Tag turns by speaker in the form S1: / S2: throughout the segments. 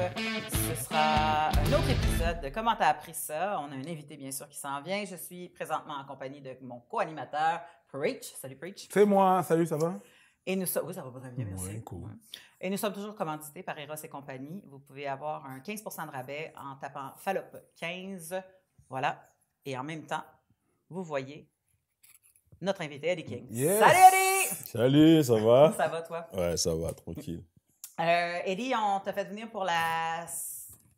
S1: Euh, ce sera un autre épisode de Comment t'as appris ça. On a un invité, bien sûr, qui s'en vient. Je suis présentement en compagnie de mon co-animateur, Preach. Salut, Preach. C'est
S2: moi. Salut, ça va?
S1: Et nous sommes... Oui, ça va bien, merci. Oui, Et nous sommes toujours commandités par Eros et compagnie. Vous pouvez avoir un 15 de rabais en tapant Fallop 15. Voilà. Et en même temps, vous voyez notre invité, Eddie King. Salut, Eddie!
S3: Salut, ça va? ça va, toi? Ouais, ça va, tranquille.
S1: Euh, Eddie, on t'a fait venir pour la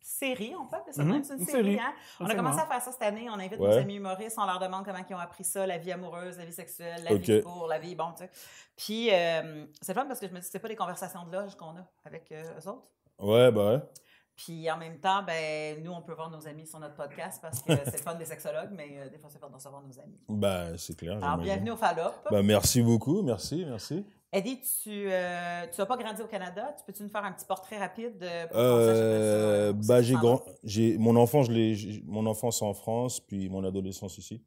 S1: série, en fait, mhm, c'est une, série. Hein? On a commencé à faire ça cette année. On invite nos amis humoristes, on leur demande comment ils ont appris ça, la vie amoureuse, la vie sexuelle, la vie pour, la vie, bon, tu sais. Puis, euh, c'est fun parce que je me dis, c'est pas des conversations de loge qu'on a avec les euh, eux autres. Ouais, ben ouais. Puis en même temps, ben, nous, on peut voir nos amis sur notre podcast parce que c'est le fun des sexologues, mais euh, des fois, c'est fun de recevoir nos amis.
S3: Ben, c'est clair. Alors, bienvenue au Fallop. Ben, merci beaucoup. Merci, merci.
S1: Eddie, tu n'as euh, pas grandi au Canada. Tu peux-tu nous faire un petit portrait rapide de euh, euh bah, j'ai grand,
S3: mon enfance, je mon enfance en France, puis mon adolescence ici.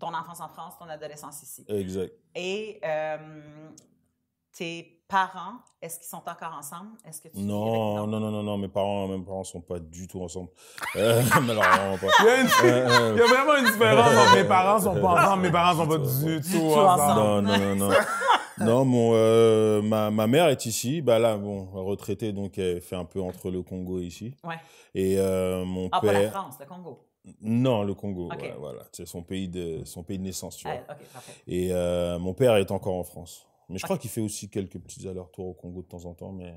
S1: Ton enfance en France, ton adolescence ici. Exact. Et euh, tes parents, est-ce qu'ils sont encore ensemble Est-ce que tu
S3: non, non, non, non, non, mes parents, mes parents sont pas du tout ensemble. Euh, non, vraiment pas. Il y, a vraiment une différence. Mes parents sont pas ensemble,
S2: mes parents sont pas du tout ensemble. Non, non,
S3: non, non. Non, mon, euh, ma, mère est ici. Bah là, bon, retraitée, donc elle fait un peu entre le Congo ici. Ouais. Et euh, mon ah, père. Pas la
S1: France, le Congo.
S3: Non, le Congo, voilà. C'est son pays de son pays de naissance, tu ah, vois. Ah, et euh, mon père est encore en France, mais je crois qu'il fait aussi quelques petits allers-retours au Congo de temps en temps, mais.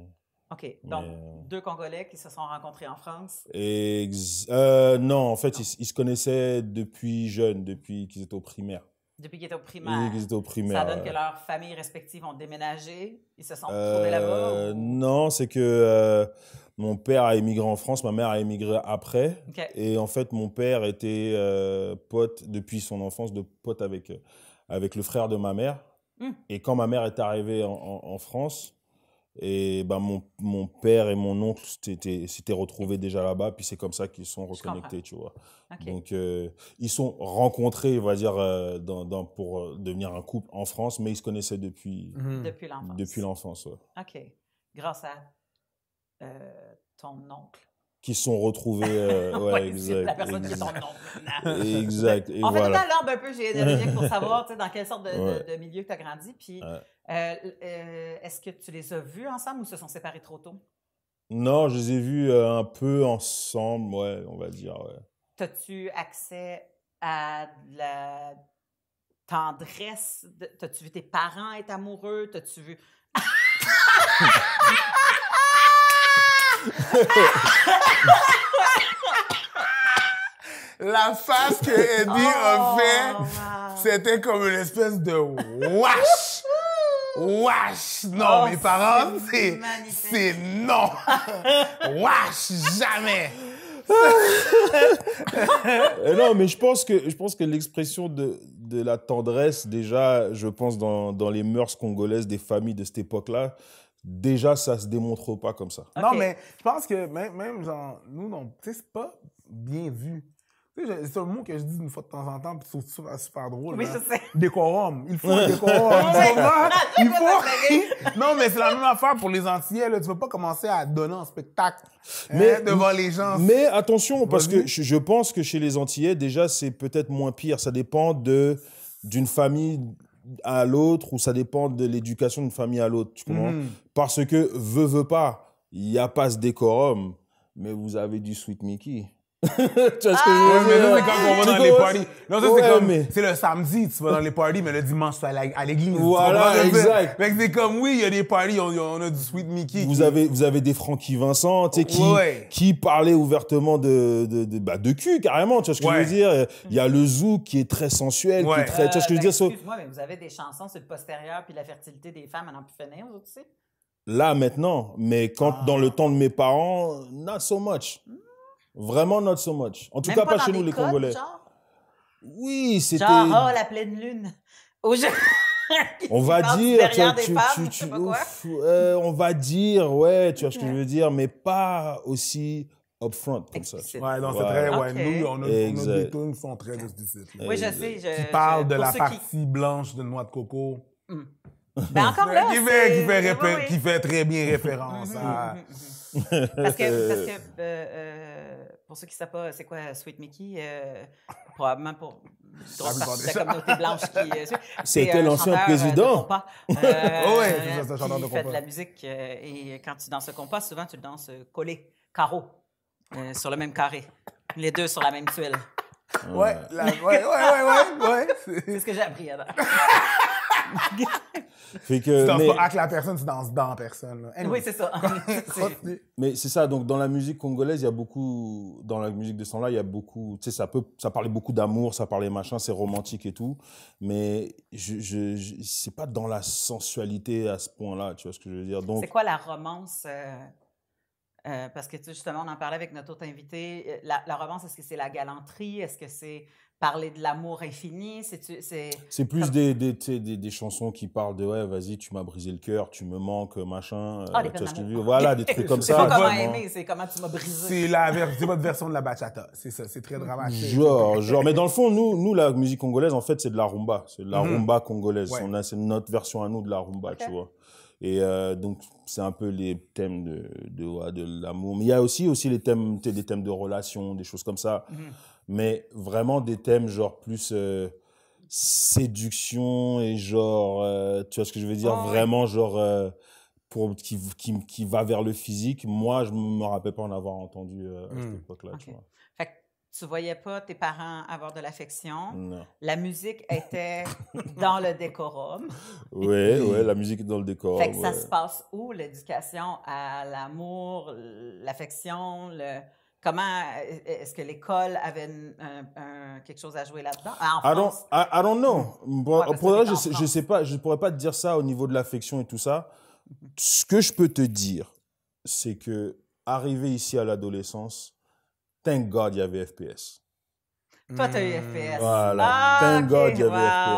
S1: OK. Donc, euh, deux Congolais qui se sont rencontrés en France.
S3: non, en fait, Ils, se connaissaient depuis jeunes, depuis qu'ils étaient au primaire. Depuis qu'ils étaient au primaire. Ça donne que
S1: leurs familles respectives ont déménagé. Ils se sont euh, retrouvés là-bas.
S3: Non, c'est que euh, mon père a émigré en France, ma mère a émigré après. Et en fait, mon père était euh, pote depuis son enfance, de pote avec avec le frère de ma mère. Hmm. Et quand ma mère est arrivée en France, et ben mon, père et mon oncle s'étaient retrouvés déjà là-bas, puis c'est comme ça qu'ils sont reconnectés, tu vois. Donc, euh, ils sont rencontrés, on va dire, euh, dans, dans, pour euh, devenir un couple en France, mais ils se connaissaient depuis, mhm. depuis l'enfance.
S1: Depuis OK. Grâce à ton oncle
S3: qui sont retrouvés. Euh, ouais, exact. La personne qui est en exact. Et en fait, voilà. l'ordre un peu généalogique pour savoir dans quelle sorte de,
S1: milieu tu as grandi. Puis, euh, euh, est-ce que tu les as vus ensemble ou se sont séparés trop tôt?
S3: Non, je les ai vus euh, un peu ensemble, ouais, on va dire. Ouais.
S1: As-tu accès à la tendresse? T'as-tu vu tes parents être amoureux? T'as-tu vu. La face que Eddie a oh, fait,
S2: c'était comme une espèce de wash. wash. Non, oh, mes parents, c'est. non! wash Jamais! Euh,
S3: non, mais je pense que, que l'expression de, la tendresse, déjà, je pense, dans, dans les mœurs congolaises des familles de cette époque-là, déjà, ça se démontre pas comme ça.
S2: Non, mais je pense que même, genre, nous, tu c'est pas bien vu. C'est un mot que je dis une fois de temps en temps, puis c'est super, drôle. Oui, je sais. Décorum. Il faut un décorum. Ah, non, mais c'est la même affaire pour les Antillais. Tu Tu peux pas commencer à donner un spectacle
S3: hein, devant les gens. Mais attention, parce que je, pense que chez les Antillais, déjà, c'est peut-être moins pire. Ça dépend d'une famille à l'autre ou ça dépend de l'éducation d'une famille à l'autre. Tu mhm. comprends Parce que veut, veut pas, il n'y a pas ce décorum, mais vous avez du Sweet Mickey tu vois ce que je ah, veux dire? Mais c'est quand on va dans les parties. Non, ça, c'est comme,
S2: c'est le samedi, tu vas dans les parties, mais le dimanche, tu es à l'église. Voilà, exact.
S3: Mais c'est comme, oui, il y a des parties, on, a du Sweet Mickey. Vous avez, vous avez des Francky Vincent, tu sais, qui, ouais. qui parlait ouvertement de, de, de, bah, de cul, carrément, tu vois ce que je veux dire? Il y a le Zoo qui est très sensuel, qui est très, tu vois ce que je veux euh, dire? Ben,
S1: excuse-moi, mais vous avez des chansons sur le postérieur puis la fertilité des femmes, en plus vous aussi?
S3: Là, maintenant. Mais quand, ah. dans le temps de mes parents, not so much. Hmm. Vraiment not so much. En tout cas, pas, chez nous, les codes, Congolais. Genre? Oui, c'était... Genre, oh,
S1: la pleine lune. on va dire, tu, tu, femmes, tu,
S3: ouf, euh, on va dire, ouais, tu vois ce que je veux dire, mais pas aussi upfront comme ça. Ouais, non, c'est très, ouais, nous, on a,
S2: nos qui sont très
S4: explicites.
S1: Oui, je sais. Je, qui parlent de la partie
S2: blanche de noix de coco. Hmm. Ben encore là, qui fait, qui fait, qui fait très bien référence à... parce que, parce que
S1: euh, euh, pour ceux qui ne savent pas, c'est quoi Sweet Mickey? Euh, probablement pour la communauté blanche qui. Euh, C'était euh, l'ancien président. euh, oui, c'est un chanteur de fait de la musique et quand tu danses ce compas, souvent tu le danses collé, carreau, sur le même carré. Les deux sur la même tuile. Ouais, ouais, ouais, ouais, ouais. c'est ce que j'ai appris, alors.
S3: fait que, tu danses avec
S2: la personne, tu danses dans personne.
S1: Oui, c'est ça.
S3: mais c'est ça, donc dans la musique congolaise, il y a beaucoup, dans la musique de ce temps là, il y a beaucoup, tu sais, ça, peut, ça parlait beaucoup d'amour, ça parlait machin, c'est romantique et tout, mais je, je, c'est pas dans la sensualité à ce point-là, tu vois ce que je veux dire. Donc... C'est
S1: quoi la romance euh, euh, parce que justement, on en parlait avec notre autre invité. Euh, la, la romance, est-ce que c'est la galanterie? Est-ce que c'est parler de l'amour infini. C'est
S3: C'est plus des, des, des, des, chansons qui parlent de ouais, vas-y, tu m'as brisé le cœur, tu me manques, machin. Oh, voilà, des trucs comme ça. C'est comment aimer,
S1: c'est comment tu m'as brisé.
S2: C'est la votre version de la bachata. C'est ça, c'est très dramatique. Genre, genre,
S3: mais dans le fond, nous, nous la musique congolaise, en fait, c'est de la rumba. C'est de la mhm. rumba congolaise. On a, c'est notre version à nous de la rumba, tu vois. Et euh, donc, c'est un peu les thèmes de, de, l'amour. Mais il y a aussi, aussi les thèmes, des thèmes de relations, des choses comme ça. Mhm mais vraiment des thèmes genre plus euh, séduction et genre, euh, tu vois ce que je veux dire, vraiment genre euh, pour, qui, qui, qui, va vers le physique. Moi, je me rappelle pas en avoir entendu à cette hmm. époque-là. Tu vois.
S1: Fait que tu voyais pas tes parents avoir de l'affection. La musique était dans le décorum.
S3: Oui, oui, la musique dans le décorum. Fait que ça se
S1: passe où l'éducation à l'amour, l'affection, le... Comment euh, est-ce que l'école avait quelque chose à jouer là-dedans ah,
S3: I, I, don't know. pour je sais, sais pas, je pourrais pas te dire ça au niveau de l'affection et tout ça. Mhm. Ce que je peux te dire, c'est que arrivé ici à l'adolescence, thank God, il y avait FPS. Toi, tu as eu hmm. FPS. Voilà. Ah, thank God, il y avait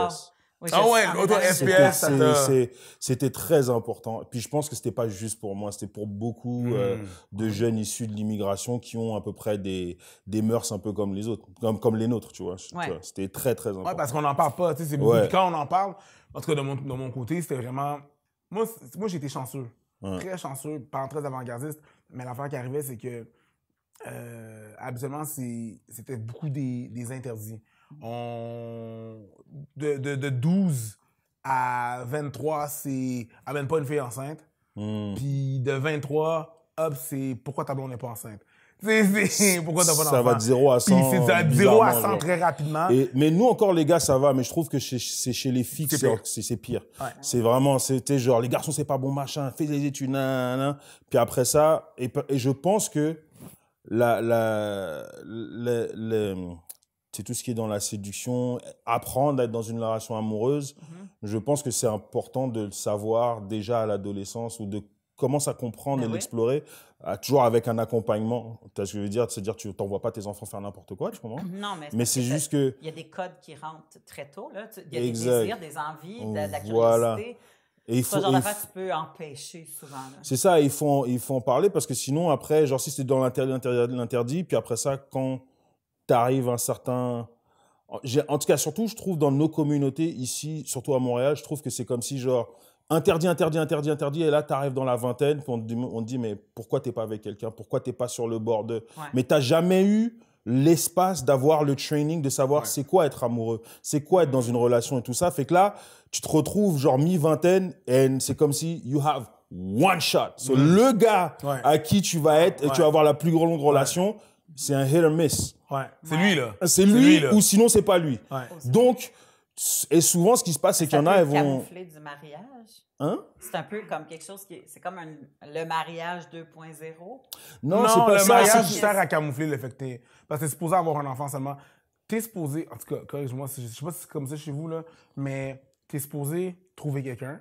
S3: FPS ah ouais, ah, c'était très important. Puis je pense que c'était pas juste pour moi, c'était pour beaucoup hmm. euh, de jeunes issus de l'immigration qui ont à peu près des, des mœurs un peu comme les autres, comme, comme les nôtres, tu vois. C'était très, très important. Ouais, parce qu'on n'en
S2: parle pas, tu sais, quand on en parle, parce que de mon, côté, c'était vraiment... Moi, moi j'étais chanceux, très chanceux, pas très avant-gardiste, mais l'affaire qui arrivait, c'est que euh, habituellement, c'était beaucoup des, des interdits. De, de, de 12 à 23, c'est amène pas une fille enceinte.
S4: Hmm. Puis
S2: de 23, hop, c'est pourquoi ta blonde n'est pas enceinte. C'est pourquoi t'as pas d'enfant. Ça va de 0 à 100. Puis c'est de 0 à 100 très rapidement.
S3: Et, mais nous encore les gars ça va, mais je trouve que c'est chez, les filles c'est c'est pire. C'est vraiment c'était genre les garçons c'est pas bon machin, fais des études, nan, puis après ça et, je pense que la la, la c'est tout ce qui est dans la séduction, apprendre à être dans une relation amoureuse. Mhm. Je pense que c'est important de le savoir déjà à l'adolescence ou de commencer ah à comprendre et l'explorer, toujours avec un accompagnement. Tu ce que je veux dire, c'est-à-dire tu t'envoies pas tes enfants faire n'importe quoi, tu comprends Non, mais, c'est juste que il
S1: y a des codes qui rentrent très tôt là, il y a des désirs, des envies, de, la voilà. curiosité. Et il faut, genre d'affaires, tu peux empêcher souvent. C'est
S3: ça, il faut, il faut en parler parce que sinon, après, genre, si c'est dans l'interdit, l'interdit, puis après ça, quand tu arrives un certain. En tout cas, surtout, je trouve dans nos communautés ici, surtout à Montréal, je trouve que c'est comme si, genre, interdit, interdit, interdit, interdit, et là, tu arrives dans la vingtaine, on te dit, mais pourquoi t'es pas avec quelqu'un Pourquoi t'es pas sur le bord de. Mais t'as jamais eu l'espace d'avoir le training, de savoir c'est quoi être amoureux, c'est quoi être dans une relation et tout ça. Fait que là, tu te retrouves, genre, mi-vingtaine, et c'est comme si you have one shot. le gars à qui tu vas être, et tu vas avoir la plus longue relation, c'est un hit or miss. Ouais. C'est lui, là. Euh, c'est lui, là. ou sinon, c'est pas lui. Ouais. Donc, et souvent, ce qui se passe, c'est qu'il y en a, elles vont.
S1: C'est du mariage. Hein? C'est un peu comme quelque chose qui. C'est comme un... le mariage 2.0. Non, c'est pas le ça. mariage sert
S2: à camoufler l'effet Parce que es supposé avoir un enfant seulement. T'es supposé. En tout cas, corrige-moi, je sais pas si c'est comme ça chez vous, là, mais t'es supposé trouver quelqu'un,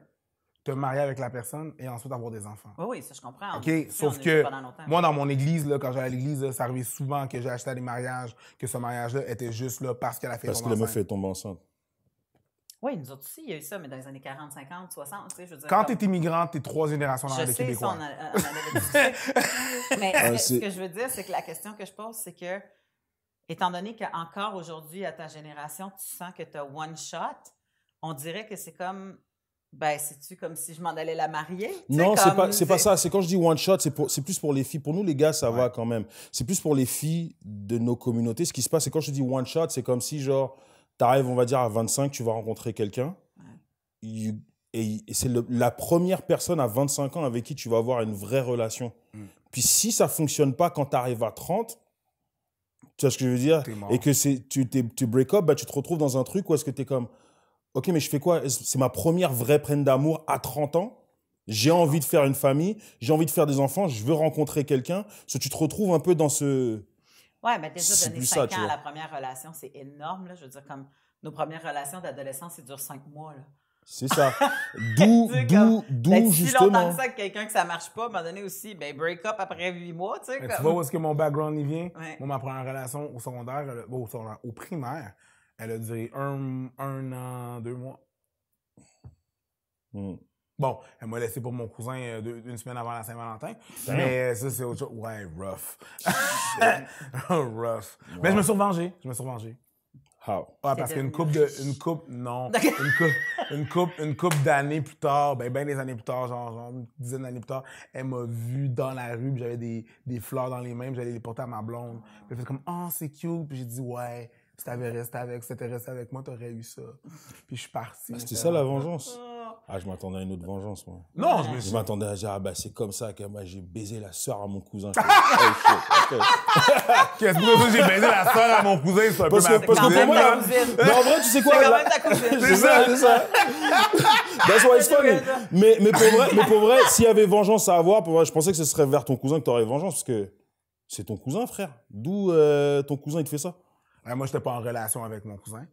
S2: te marier avec la personne et ensuite avoir des enfants. Oui,
S1: oui, ça je comprends. OK, sauf que moi, dans mon église,
S2: là, quand j'allais à l'église, ça arrivait souvent que j'ai acheté des mariages, que ce mariage-là était juste là parce qu'elle a fait Parce que la meuf est
S3: enceinte.
S1: Oui, nous autres aussi, il y a eu ça, mais dans les années 40, 50, 60, tu sais, je veux dire. Quand comme... t'es
S3: immigrante, t'es trois générations dans le Québécois.
S1: Je sais, on, avait Mais euh, ce que je veux dire, c'est que la question que je pose, c'est que, étant donné qu'encore aujourd'hui, à ta génération, tu sens que t'as one shot, on dirait que c'est comme ben, c'est-tu comme si je m'en allais la marier? Non, c'est pas, pas ça.
S3: C'est quand je dis one shot, c'est, c'est plus pour les filles. Pour nous, les gars, ça va quand même. C'est plus pour les filles de nos communautés. Ce qui se passe, c'est quand je dis one shot, c'est comme si, genre, t'arrives, on va dire, à 25, tu vas rencontrer quelqu'un. et, c'est la première personne à 25 ans avec qui tu vas avoir une vraie relation. Mm. Puis si ça fonctionne pas quand t'arrives à 30, tu vois ce que je veux dire? Et que c'est, tu, tu break up, ben, tu te retrouves dans un truc où est-ce que t'es comme ok, mais je fais quoi C'est ma première vraie prenne d'amour à 30 ans. J'ai envie de faire une famille, j'ai envie de faire des enfants, je veux rencontrer quelqu'un. tu te retrouves un peu dans ce.
S1: Ouais, mais ben, déjà, donner 5 ans à la première relation, c'est énorme. Là. Je veux dire, comme nos premières relations d'adolescence, elles dure 5 mois.
S3: C'est ça. D'où,
S4: d'où,
S2: d'où, justement. Si longtemps que ça,
S1: quelqu'un que ça marche pas, à un moment donné aussi, ben, break up après 8 mois, tu sais. Tu vois où est-ce que
S2: mon background y vient? Moi, ma première relation au, secondaire, euh, au primaire, elle a duré un, an, deux mois. Hmm. Bon, elle m'a laissé pour mon cousin euh, une semaine avant la Saint-Valentin. Mais euh, ça, c'est autre chose. Ouais, rough. rough. Mais je me suis revengé. Je me suis revengé. How? Ouais, ah, parce qu'une coupe de. Une coupe. Non. une coupe, une coupe, une coupe d'années plus tard, ben, ben, des années plus tard, genre, genre une dizaine d'années plus tard, elle m'a vu dans la rue, j'avais des, des fleurs dans les mains, j'allais les porter à ma blonde. elle fait comme, oh, c'est cute. Puis j'ai dit, ouais. Si t'avais resté avec, si t'étais resté avec moi, t'aurais eu ça. Puis je suis parti. Bah, c'était ça la
S3: vengeance? Oh. Ah, je m'attendais à une autre vengeance, moi. Non, je m'attendais à dire, ah bah c'est comme ça que moi j'ai baisé la soeur à mon cousin. Oh, Qu'est-ce que j'ai baisé la soeur à mon cousin, c'est un parce peu que, pour moi, Mais
S4: en vrai, tu sais quoi? C'est quand C'est ça, c'est ça. That's why it's funny. Mais, mais pour vrai, mais pour
S3: vrai, s'il y avait vengeance à avoir, je pensais que ce serait vers ton cousin que t'aurais vengeance, parce que c'est ton cousin, frère. D'où euh, ton cousin, il te fait ça moi, je n'étais pas en relation avec mon cousin.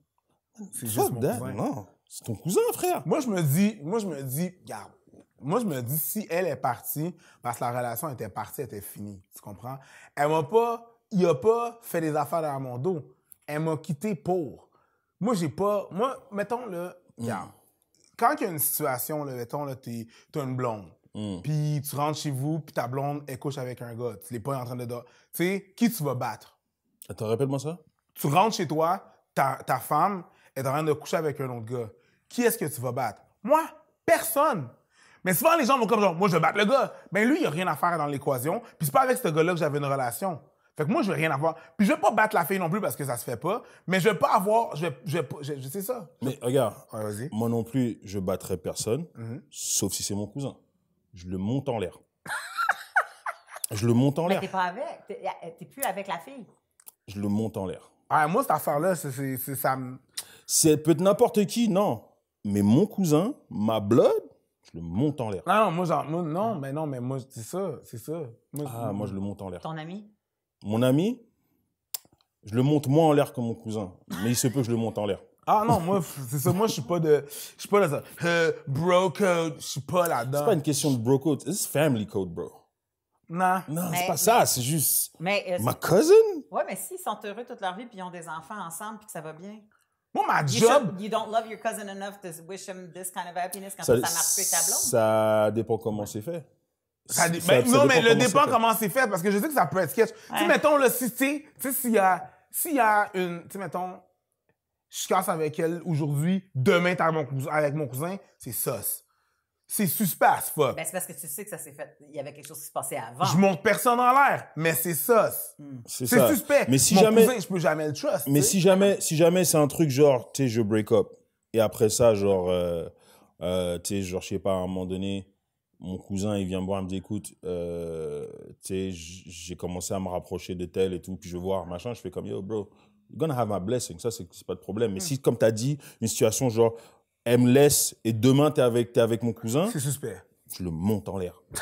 S4: C'est
S2: juste mon Non, c'est ton cousin, frère. Moi, je me dis, moi, je me dis, moi, je me dis, si elle est partie, parce que la relation était partie, était finie. Tu comprends? Elle m'a pas, il a pas fait des affaires dans mon dos. Elle m'a quitté pour. Moi, j'ai pas, moi, mettons, là, regarde, mm. quand il y a une situation, là, mettons, là, t'es, une blonde. Mm. Puis tu rentres chez vous, puis ta blonde, elle couche avec un gars. Tu n'es pas en train de. Tu sais, qui tu vas battre? Attends, répète-moi ça. Tu rentres chez toi, ta, ta femme est en train de coucher avec un autre gars. Qui est-ce que tu vas battre? Moi? Personne! Mais souvent, les gens vont comme genre, moi, je vais battre le gars. Mais ben, lui, il a rien à faire dans l'équation. Puis c'est pas avec ce gars-là que j'avais une relation. Fait que moi, je vais rien avoir. Puis je vais pas battre la fille non plus parce que ça se fait pas. Mais je vais pas avoir. Je sais ça.
S3: Mais regarde. Moi non plus, je battrai personne, mhm. sauf si c'est mon cousin. Je le monte en l'air. je le monte en l'air. Mais t'es
S1: pas avec. t'es plus avec la fille.
S3: Je le monte en l'air. Ah, moi, cette affaire-là, c'est ça C'est peut-être n'importe qui, non. Mais mon cousin, ma blood, je le monte en l'air.
S2: Non, non, moi, non, mais non, mais moi, c'est ça, c'est ça. Moi, ah, moi, je le monte en l'air. Ton ami
S3: Mon ami, je le monte moins en l'air que mon cousin. Mais il se peut que je le monte en l'air. Ah non, moi, c'est ça, moi, je suis pas de. Je suis pas de ça. Euh, bro code, je suis pas là-dedans. C'est pas une question de bro code, c'est family code, bro. Non.
S1: Non, c'est pas ça, c'est juste. Mais, euh, ma cousin oui, mais s'ils sont heureux toute leur vie puis ils ont des enfants ensemble puis que ça va bien. Moi, ma job. you don't love your cousin enough to wish him this kind of happiness quand ça, marche plus
S3: Ça dépend comment c'est fait. non, mais le dépend comment
S2: c'est fait. parce que je sais que ça peut être sketch. Tu sais, mettons, là, si, tu sais, s'il y a, y a une, tu sais, mettons, je casse avec elle aujourd'hui, demain, t'as avec mon cousin, c'est sauce c'est suspect ce fuck. Ben,
S1: c'est parce que tu sais que ça s'est fait. Il y avait quelque chose qui se passait avant. Je
S2: monte personne en l'air, mais c'est ça. Hmm. C'est suspect. Mais si jamais. Cousin, je
S1: peux
S3: jamais le trust. Mais si jamais, si jamais c'est un truc genre, tu sais, je break up. Et après ça, genre, euh, euh, tu sais, genre, je sais pas, à un moment donné, mon cousin, il vient me voir, il me dit, écoute, euh, tu sais, j'ai commencé à me rapprocher de tel et tout, puis je vois machin, je fais comme, yo, bro, you're gonna have my blessing, ça, c'est pas de problème. Mais hmm. si, comme tu as dit, une situation genre, elle me laisse et demain t'es avec, t'es avec mon cousin, C'est suspect. je le monte en l'air.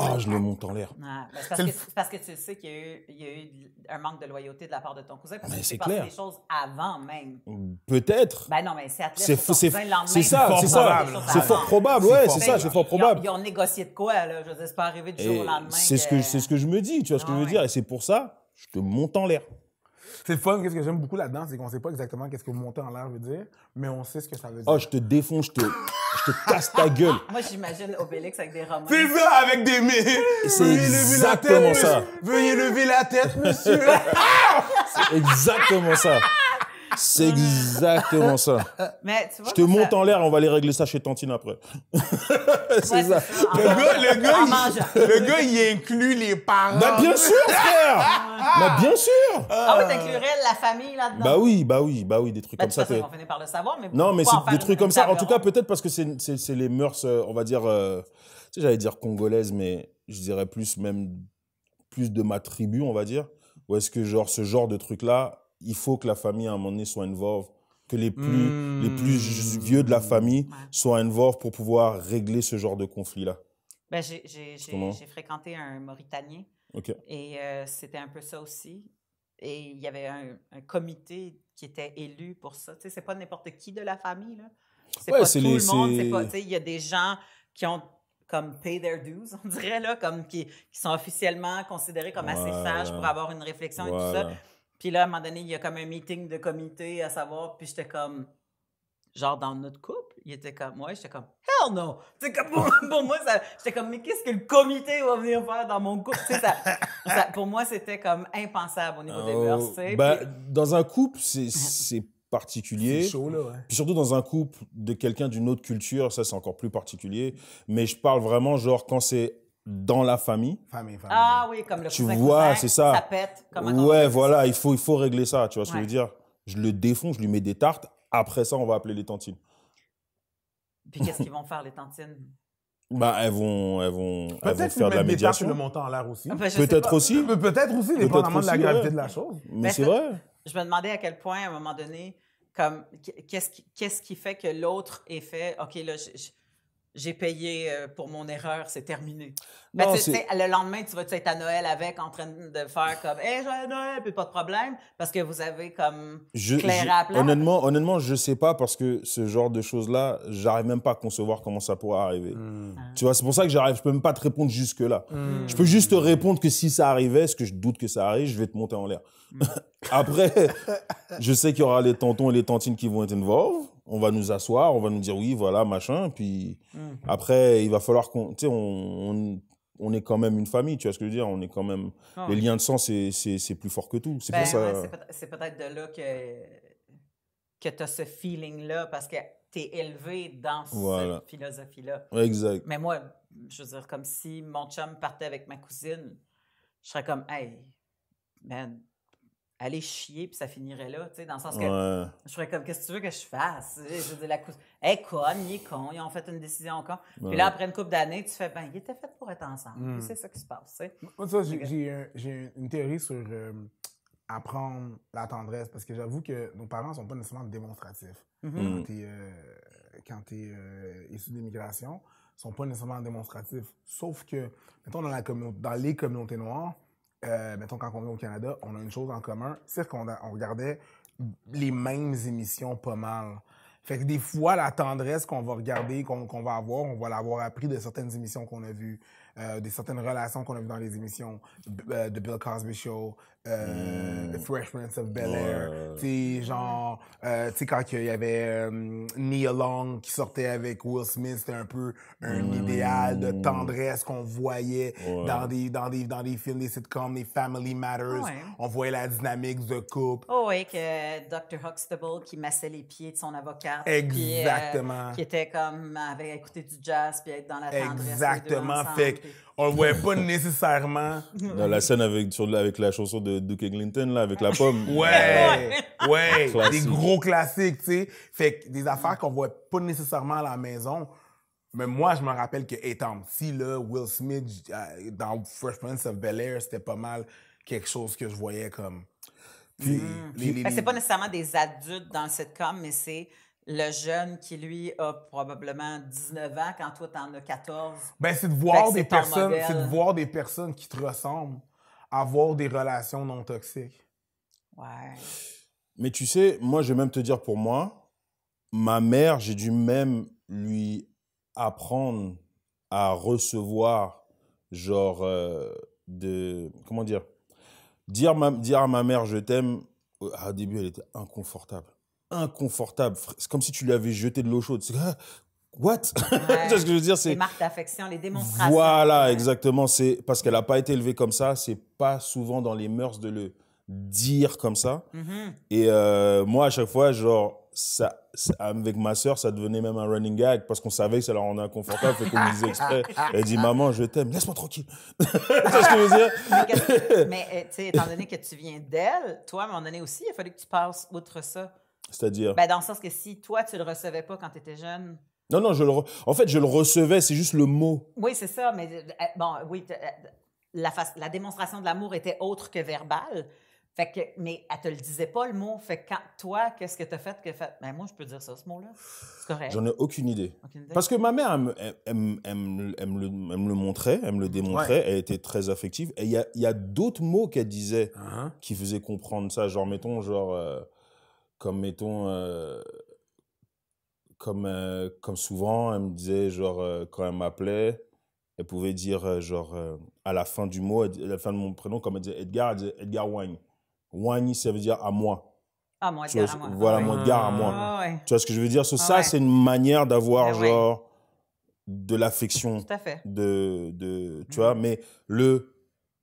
S3: Ah, je le monte en l'air.
S1: Ah, ben, c'est parce, que, parce que tu sais qu'il y a eu, y a eu un manque de loyauté de la part de ton cousin. Parce que tu c'est clair. des choses avant même.
S3: Peut-être.
S1: Ben non, mais c'est athlète. C'est, ton le lendemain, c'est ça, c'est ça. probable. C'est fort
S3: probable, ouais, c'est ça, c'est fort probable. Ils
S1: ont, négocié de quoi, là? Je veux dire, c'est pas arrivé du jour au lendemain. C'est ce que c'est
S3: ce que je me dis, tu vois ce que ah je veux dire, et c'est pour ça je te monte en l'air.
S2: C'est le fun, qu'est-ce que j'aime beaucoup là-dedans, c'est qu'on sait pas exactement qu'est-ce que monter en l'air veut dire, mais on sait ce que ça veut ah, dire. Oh, je
S3: te défonce, je te, je te casse ta gueule.
S1: Moi, j'imagine Obélix avec des romans. C'est ça, avec des mais.
S3: C'est exactement ça. Veuillez lever la tête, monsieur.
S2: c'est exactement
S3: ça. C'est exactement ça. je te monte en l'air, on va aller régler ça chez Tantine après. c'est ça. Le gars, le, gars, il, inclut les parents.
S2: Bah, bien sûr, frère! Ah.
S3: bah, bien sûr! Ah oui, t'inclurais
S1: la famille là-dedans? Bah oui,
S3: bah oui, bah oui, des trucs bah, comme ça. Façon, on finit par le savoir, mais Non, mais c'est des trucs comme ça. En tout cas, peut-être parce que c'est les mœurs, euh, on va dire, euh, tu sais, j'allais dire congolaises, mais je dirais plus même, plus de ma tribu, on va dire. Ou est-ce que genre ce genre de truc-là, il faut que la famille, à un moment donné, soit involved que les plus, hmm. les plus vieux de la famille soient involved pour pouvoir régler ce genre de conflit-là?
S1: Ben, j'ai fréquenté un Mauritanien et euh, c'était un peu ça aussi. Et il y avait un, comité qui était élu pour ça. Tu sais, c'est pas n'importe qui de la famille.
S3: C'est pas tout le monde. sais,
S1: il y a des gens qui ont comme pay their dues, on dirait, là, comme qui, sont officiellement considérés comme assez sages pour avoir une réflexion et tout ça. Puis là, à un moment donné, il y a comme un meeting de comité à savoir. Puis j'étais comme, genre dans notre couple, il était comme, moi, j'étais comme, hell no! C'est comme pour, moi, j'étais comme, mais qu'est-ce que le comité va venir faire dans mon couple? ça, pour moi, c'était comme impensable au niveau des mœurs. Oh, ben, puis...
S3: Dans un couple, c'est particulier. Puis surtout dans un couple de quelqu'un d'une autre culture, ça c'est encore plus particulier. Mais je parle vraiment genre quand c'est dans la famille.
S1: Ah oui, comme le Tu vois, c'est ça. pète. ouais,
S3: voilà, il faut, il faut régler ça, tu vois ce que je veux dire. Je le défonds, je lui mets des tartes. Après ça, on va appeler les tantines.
S1: Puis qu'est-ce qu'ils vont faire, les tantines
S3: bah, elles vont, elles vont, elles vont faire de la médiation. Peut-être le
S1: montant en l'air aussi. Bah, peut-être aussi.
S3: Peut-être aussi, dépendamment de la gravité de la chose. Mais ben, c'est vrai.
S1: Je me demandais à quel point, à un moment donné, qu'est-ce qui, fait que l'autre est fait, OK, là, je j'ai payé euh, pour mon erreur, c'est terminé. Ben, le lendemain, tu vas être à Noël avec en train de faire comme Hé, hey, Noël, puis pas de problème, parce que vous avez comme je, clair à plat. Honnêtement,
S3: honnêtement, je sais pas parce que ce genre de choses-là, j'arrive même pas à concevoir comment ça pourrait arriver. Hmm. Ah. Tu vois, c'est pour ça que j'arrive, je peux même pas te répondre jusque-là. Hmm. Je peux juste te répondre que si ça arrivait, ce que je doute que ça arrive, je vais te monter en l'air. Hmm. Après, je sais qu'il y aura les tontons et les tantines qui vont être involved on va nous asseoir, on va nous dire oui, voilà, machin. Puis mhm. après, il va falloir qu'on. Tu sais, on, est quand même une famille, tu vois ce que je veux dire On est quand même. Le ah Les liens de sang, c'est plus fort que tout. C'est ben ça.
S1: c'est peut-être de là que, que tu as ce feeling-là, parce que tu es élevé dans cette philosophie-là. Exact. Mais moi, je veux dire, comme si mon chum partait avec ma cousine, je serais comme, hey, man, aller chier puis ça finirait là, tu sais, dans le sens que je serais comme qu'est-ce que tu veux que je fasse Je veux la cou... hey, eh, con, il est con, ils ont fait une décision con. Puis là après une couple d'années, tu fais ben il était fait pour être ensemble. Hmm. c'est ça qui se passe, sais
S2: Moi j'ai une théorie sur euh, apprendre la tendresse parce que j'avoue que nos parents sont pas nécessairement démonstratifs. Mm-hmm. Quand mm. tu es, euh, euh, issu de l'immigration, issu d'immigration, sont pas nécessairement démonstratifs, sauf que mettons dans la dans les communautés noires euh, mettons, quand on vient au Canada, on a une chose en commun, c'est qu'on on regardait les mêmes émissions pas mal. Fait que des fois, la tendresse qu'on va regarder, qu'on va avoir, on va l'avoir appris de certaines émissions qu'on a vues. Euh, des certaines relations qu'on a vues dans les émissions euh, de, Bill Cosby Show, euh, hmm. The Fresh Prince of Bel Air, c'est tu sais, genre, euh, tu sais, quand il y avait Nia Long qui sortait avec Will Smith, c'était un peu un hmm. idéal de tendresse qu'on voyait dans, des, dans, des, dans des films, des sitcoms, des Family Matters. On voyait la dynamique de couple.
S1: Oh oui, que Dr. Huxtable qui massait les pieds de son avocat Exactement. qui était comme, avait écouté du jazz puis être dans la tendresse.
S2: Exactement.
S3: Fait que on le voyait pas
S2: nécessairement.
S1: Dans
S3: la scène avec, avec la chanson de Duke Ellington, là, avec la pomme. Ouais, ouais, des gros
S2: classiques, tu sais. Fait des affaires qu'on voit pas nécessairement à la maison. Mais moi, je me rappelle que étant petit, là, Will Smith, euh, dans Fresh Prince of Bel-Air, c'était pas mal quelque chose que je voyais comme... Puis, mm. ben, c'est
S1: pas nécessairement des adultes dans le sitcom, mais c'est le jeune qui, lui, a probablement 19 ans quand toi, t'en as 14. Ben, c'est de voir des personnes,
S2: voir des personnes qui te ressemblent avoir des relations non toxiques. Ouais.
S3: Mais tu sais, moi, je vais même te dire pour moi, ma mère, j'ai dû même lui apprendre à recevoir, genre, euh, de. Comment dire dire, ma, dire à ma mère je t'aime, euh, au début, elle était inconfortable inconfortable. C'est comme si tu lui avais jeté de l'eau chaude. Ah, what ce que je veux dire c'est les marques
S1: d'affection, les démonstrations.
S3: Voilà, exactement. C'est parce qu'elle n'a pas été élevée comme ça. C'est pas souvent dans les mœurs de le dire comme ça. Mm-hmm. Et euh, moi, à chaque fois, genre ça, avec ma sœur, ça devenait même un running gag parce qu'on savait que ça la rendait inconfortable, qu'on disait exprès. Elle dit maman, je t'aime, laisse-moi tranquille. c'est
S1: ce que je veux dire. Mais, euh, tu étant donné que tu viens d'elle, toi, à un moment donné aussi, il fallait que tu passes outre ça. C'est-à-dire? Ben, dans le sens que si toi, tu le recevais pas quand tu étais jeune.
S3: Non, non, je le en fait, je le recevais, c'est juste le mot.
S1: Oui, c'est ça, mais euh, euh, bon, oui, euh, la, la démonstration de l'amour était autre que verbale. Fait que, mais elle te le disait pas le mot. Fait que quand, toi, qu'est-ce que tu fait que fait? Ben, moi, je peux dire ça, ce mot-là. C'est correct. J'en
S3: ai aucune idée. Parce que ma mère, elle, elle, elle, elle me, le, montrait, elle me le démontrait, elle était très affective. Et il y a, d'autres mots qu'elle disait uh-huh. qui faisaient comprendre ça. Genre, mettons, genre comme mettons, euh, comme, euh, comme souvent, elle me disait, genre, euh, quand elle m'appelait, elle pouvait dire, genre, à la fin du mot, à la fin de mon prénom, comme elle disait Edgar, elle disait Edgar Wang. Wang, ça veut dire à moi. À ah moi, Edgar, à moi. Voilà, mon Edgar, à moi. Tu vois ce que je veux dire ah Ça, c'est une manière d'avoir, ah genre, de l'affection. Tout à fait. De, de, tu vois, mm-hmm. mais le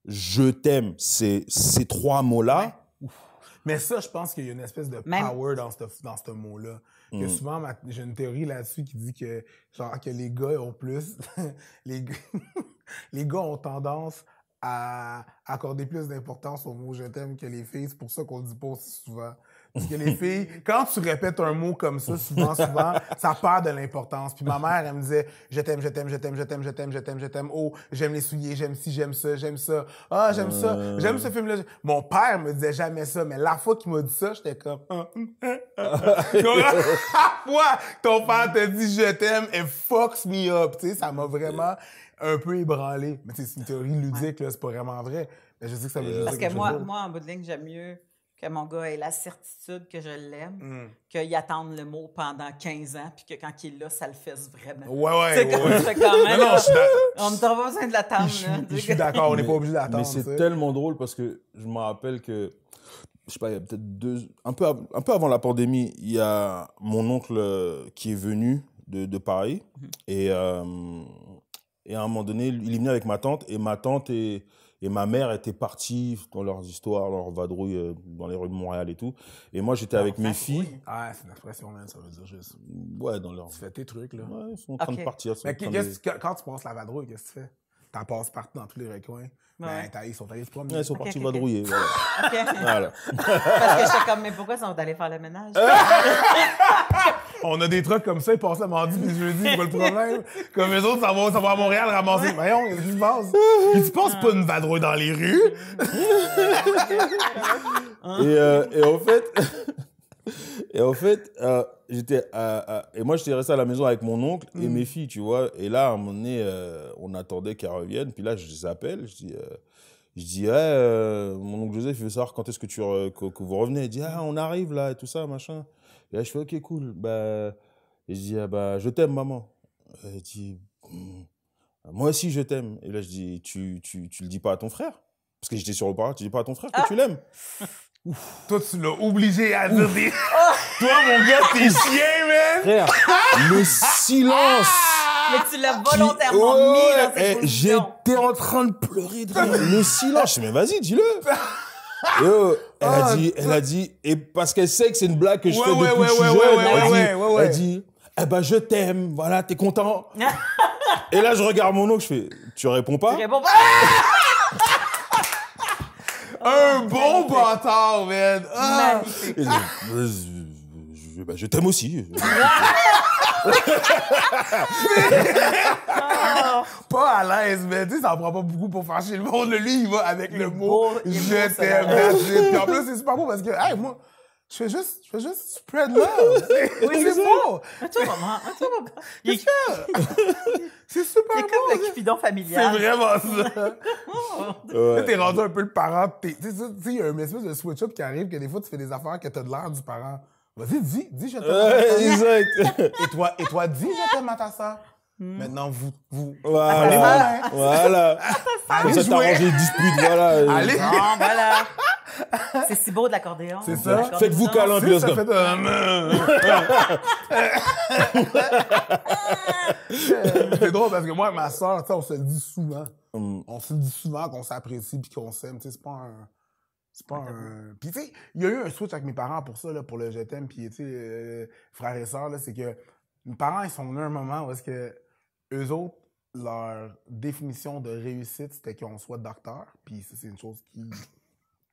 S3: je t'aime, c'est ces trois mots-là
S2: mais ça, je pense qu'il y a une espèce de power dans ce, mot-là. Mm. souvent, j'ai une théorie là-dessus qui dit que, que les gars ont plus. les, les gars ont tendance à accorder plus d'importance au mot je t'aime que les filles. C'est pour ça qu'on le dit pas aussi souvent. Parce que les filles, quand tu répètes un mot comme ça, souvent, souvent, ça perd de l'importance. Puis ma mère, elle me disait, je t'aime, je t'aime, je t'aime, je t'aime, je t'aime, je t'aime, je t'aime. Oh, j'aime les souliers, j'aime ci, j'aime ça, j'aime ça. Ah, j'aime ça, j'aime ce film-là. Mon père me disait jamais ça, mais la fois qu'il m'a dit ça, j'étais comme, la fois ton père te dit je t'aime et fucks me up, tu sais, ça m'a vraiment un peu ébranlé. Mais c'est une théorie ludique, là, c'est pas vraiment vrai. Mais je sais que ça me euh. Parce que moi,
S1: moi, en bout de ligne, j'aime mieux que mon gars ait la certitude que je l'aime, hmm. qu'il attende le mot pendant 15 ans, puis que quand il est là, ça le fesse vraiment. Ouais, ouais, ouais. on n'a pas besoin de l'attendre. Je, hein, je suis d'accord, on n'est pas obligé d'attendre. Mais c'est
S3: tellement drôle parce que je me rappelle que, je sais pas, il y a peut-être deux, un peu, un peu avant la pandémie, il y a mon oncle euh, qui est venu de, de Paris, mhm. et, euh, et à un moment donné, il est venu avec ma tante, et ma tante est et ma mère était partie dans leurs histoires, leurs vadrouilles euh, dans les rues de Montréal et tout. Et moi, j'étais avec mes filles.
S2: Ah, c'est une expression, ça veut dire juste. Ouais,
S3: dans leurs. Tu fais tes trucs, là. Ouais, ils sont en train de partir. quand
S2: tu penses la vadrouille, qu'est-ce que tu fais? T'en passes partout dans tous les recoins. Ben, ils sont allés se ils sont partis vadrouiller.
S1: Voilà. Parce que je suis comme, mais pourquoi ils sont allés faire le ménage?
S2: on a des trucs comme ça, ils passent le mardi puis jeudi, c'est pas le problème. Comme les autres, ça va, à Montréal ramasser. mais Voyons, qu'est-ce qui se passe? Ils se passent pas une vadrouille dans les rues.
S3: et, en euh, et au fait, et fait, euh, j'étais euh, et moi j'étais resté à la maison avec mon oncle et mm. mes filles, tu vois. Et là, à un moment donné, on attendait qu'elles reviennent. Puis là, je les appelle, je dis, je dis, euh, mon oncle Joseph, il veut savoir quand est-ce que, tu, que, vous revenez. Il dit, ah, on arrive là et tout ça, machin. Et là, je fais, ok, cool. Bah, et je dis, ah, bah, je t'aime, maman. Elle dit, hmm, moi aussi, je t'aime. Et là, je dis, tu, tu, tu le dis pas à ton frère Parce que j'étais sur le parrain, tu dis pas à ton frère que ah. tu l'aimes. Toi, tu l'as obligé à dire
S4: Toi, mon
S2: gars, t'es chien,
S3: man. Frère, le silence. Ah mais tu l'as volontairement mis dans eh, cette J'étais en train de pleurer de rire. Le silence. Je mais vas-y, dis-le. elle a ah, dit, elle a dit, et parce qu'elle sait que c'est une blague que je ouais, fais ouais, depuis ouais, que je suis jeune, elle, dit, elle dit, eh ben je t'aime, voilà, t'es content. et là je regarde mon oncle, je fais, tu réponds pas Tu réponds pas Un oh, bon bâtard, man. Ah. Et, bah, je t'aime aussi.
S2: pas à l'aise, mais tu sais, ça en prend pas beaucoup pour fâcher le monde. Lui, il va avec le, mot « je t'aime ». en plus, c'est super beau parce que, hey, moi, je fais juste, je fais juste spread love. Oui, c'est beau.
S1: Tu toi maman, mets hein, maman. C'est C'est super beau. C'est comme le cupidon familial. C'est vraiment ça. ouais.
S2: T'es rendu un peu le parent. Tu sais, il y a une espèce de switch-up qui arrive que des fois, tu fais des affaires que t'as de l'air du parent Vas-y, dis, dis, je t'aime. Ouais, exact. et toi, et toi, dis, je t'aime à ta soeur. Maintenant, vous, vous.
S3: Voilà. Allez, voilà. voilà. Allez, jouer. ça, les disputes, voilà.
S2: Allez. Non, voilà.
S1: C'est si beau de l'accordéon. C'est ça. Faites-vous câlin, bien sûr. C'est
S2: drôle parce que moi et ma soeur, on se le dit souvent. Hmm. On se le dit souvent qu'on s'apprécie puis qu'on s'aime. C'est pas un c'est pas un. Puis, tu sais, il y a eu un switch avec mes parents pour ça, là, pour le je t'aime, puis, tu sais, euh, frères et sœurs, c'est que mes parents, ils sont venus à un moment où est-ce que eux autres, leur définition de réussite, c'était qu'on soit docteur, puis ça, c'est une chose qui.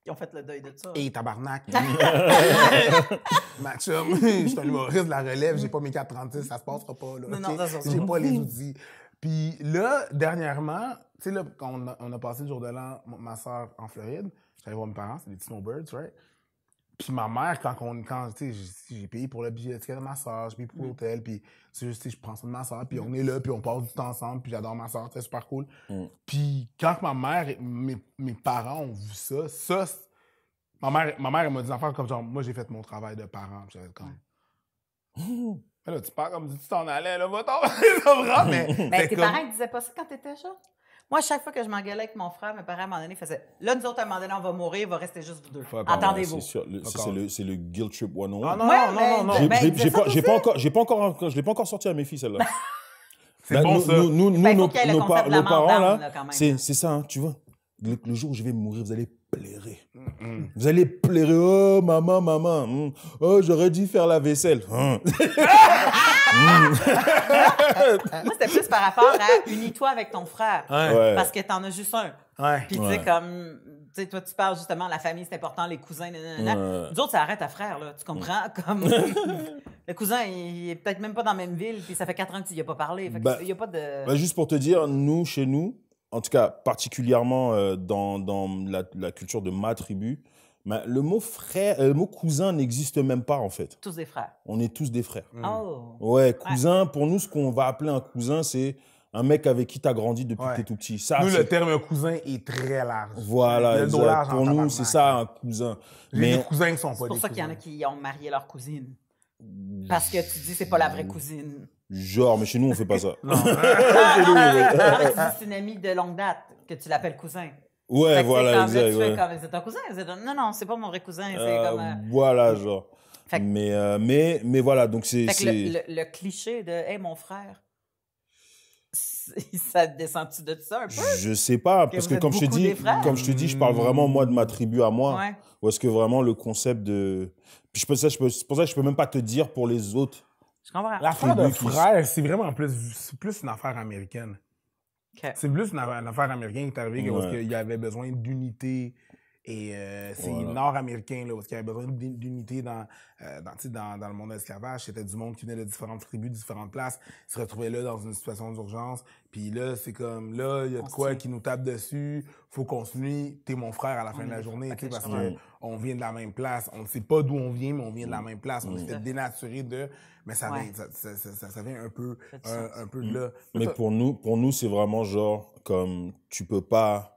S1: Ils ont fait le deuil de ça. Et hein. eh, tabarnak! Maxime, je suis un humoriste de
S2: la relève, j'ai pas mes 436, ça se passera pas, là. Non, non, J'ai pas les outils. Puis là, dernièrement, tu sais, là, quand on a, passé le jour de l'an, ma soeur en Floride, j'allais voir mes parents, c'est des snowbirds, right? Puis ma mère, quand, on, quand tu sais, j'ai payé pour le billet de ma soeur, j'ai payé pour mm. l'hôtel, puis c'est juste, je prends ça de ma soeur, puis mm. on est là, puis on passe du temps ensemble, puis j'adore ma soeur, c'est super cool. Mm. Puis quand ma mère et mes, mes parents ont vu ça, ça, ma mère, ma mère, elle m'a dit, enfin comme genre, moi, j'ai fait mon travail de parent, puis j'avais comme. tu pars comme si tu t'en allais, là, va t'en mais. Ben, tes parents, ils
S1: disaient pas ça quand t'étais jeune? Moi, à chaque fois que je m'engueulais avec mon frère, mes parents, à un moment donné, faisaient Là, nous autres, à un moment donné, on va mourir, il va rester juste vous deux. Attendez-vous. C'est
S3: le, guilt trip one on. Oh ah non, non, non, non, non. j'ai ben, pas, pas encore, je l'ai pas encore sorti à mes filles, celle-là.
S1: Ben, c'est bon, nous, ça. Nous,
S3: nous, nos, parents, là, c'est ça, hein, tu vois le, jour où je vais mourir, vous allez pleurer. Vous allez pleurer. Oh, maman, maman. Mm. Oh, j'aurais dû faire la vaisselle. Hein.
S1: Moi, c'était plus par rapport à unis-toi avec ton frère. Parce que t'en as juste un. Puis, tu sais, comme. Tu sais, toi, tu parles justement, la famille, c'est important, les cousins, nanana. D'autres, ça arrête à frère, là. Tu comprends? Comme. le cousin, il est peut-être même pas dans la même ville, puis ça fait quatre ans que tu n'y as pas parlé. Bah, y a pas de. Bah, juste
S3: pour te dire, nous, chez nous, en tout cas particulièrement euh, dans, dans la, culture de ma tribu, le mot frère, euh, le mot cousin n'existe même pas en fait. Tous des frères. On est tous des frères. Mm. Oh. Ouais, cousin. Pour nous, ce qu'on va appeler un cousin, c'est un mec avec qui tu as grandi depuis que tu es tout petit. Ça, nous, le
S2: terme cousin est très large. Voilà, pour nous,
S3: c'est ça un cousin. Mais les cousins sont pas des cousins. C'est pour ça qu'il y en
S1: a qui ont marié leur cousine. Parce que tu dis, c'est pas la vraie cousine.
S3: Genre, mais chez nous, on fait pas ça.
S1: Ah, c'est une amie de longue date que tu l'appelles cousin. Ouais, voilà, exact. C'est un cousin. Non, Non, non, c'est pas mon vrai cousin. Euh, euh,
S3: voilà, genre. mais, euh, mais, mais voilà, donc c'est. Le,
S1: cliché de Hey, mon frère. Ça descend-tu de ça un peu?
S3: Je sais pas, parce que comme je, te dis, comme je te dis, je parle vraiment, moi, de ma tribu à moi. Ou est-ce que vraiment le concept de. je peux, ça, je peux, c'est pour ça que je peux même pas te dire pour les autres L'affaire de frère, c'est vraiment
S2: plus, plus une affaire américaine. C'est plus une affaire, américaine qui est arrivée parce qu'il y avait besoin d'unité et euh, c'est nord-américain, là, parce qu'il y avait besoin d'unité dans, euh, dans, dans, dans, le monde de l'esclavage. C'était du monde qui venait de différentes tribus, différentes places, se retrouvaient là dans une situation d'urgence. Puis là, c'est comme, là, il y a de quoi qui nous tape dessus, faut qu'on se tu t'es mon frère à la fin de la mm. journée, parce qu'on vient de la même place. On ne sait pas d'où on vient, mais on vient de la mm. même place. On mm. s'était dénaturé de, mais ça, vient, ça, ça, ça, vient un peu, peu de là. Mais pour
S3: nous, pour nous, c'est vraiment genre, comme, tu peux pas,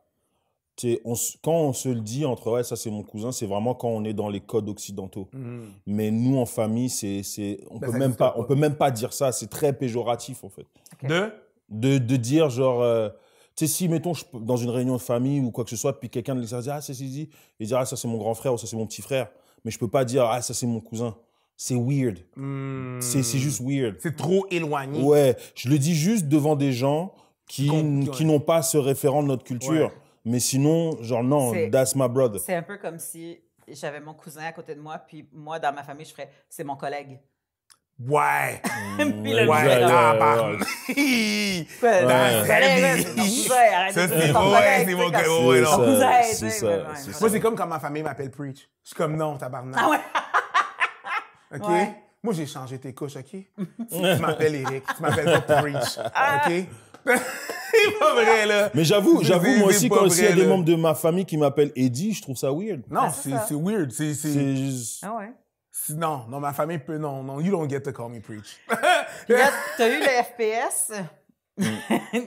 S3: quand on se le dit entre ouais ça c'est mon cousin c'est vraiment quand on est dans les codes occidentaux mm. mais nous en famille c'est on bah, peut même pas on peut même pas dire ça c'est très péjoratif en fait de, de dire genre euh, tu sais si mettons dans une réunion de famille ou quoi que ce soit puis quelqu'un de l'extérieur dit ah c'est et dire ça c'est mon grand frère ou ça c'est mon petit frère mais je peux pas dire ah ça c'est mon cousin c'est weird
S2: mm.
S3: c'est juste weird c'est trop éloigné ouais je le dis juste devant des gens qui, qui n'ont pas ce référent de notre culture. Mais sinon, genre, non, that's my brother. C'est un
S1: peu comme si j'avais mon cousin à côté de moi, puis moi, dans ma famille, je ferais, c'est mon collègue. Ouais. puis mm, le ouais, là, bah.
S2: C'est c'est mon cousin. C'est ça. Moi, c'est comme quand ma famille m'appelle Preach. Je suis comme non, tabarnak. Ah ouais. OK? Moi, j'ai changé tes couches, OK? tu m'appelles Eric, tu m'appelles pas Preach. Ah. OK? Mais j'avoue, j'avoue, moi aussi, quand il y a des membres
S3: de ma famille qui m'appellent Eddie, je trouve ça weird. Non, ah, c'est weird. Ah ouais? Non, non, ma famille peut, non, non,
S2: you don't get to call me preach.
S1: t'as eu le FPS? Mm.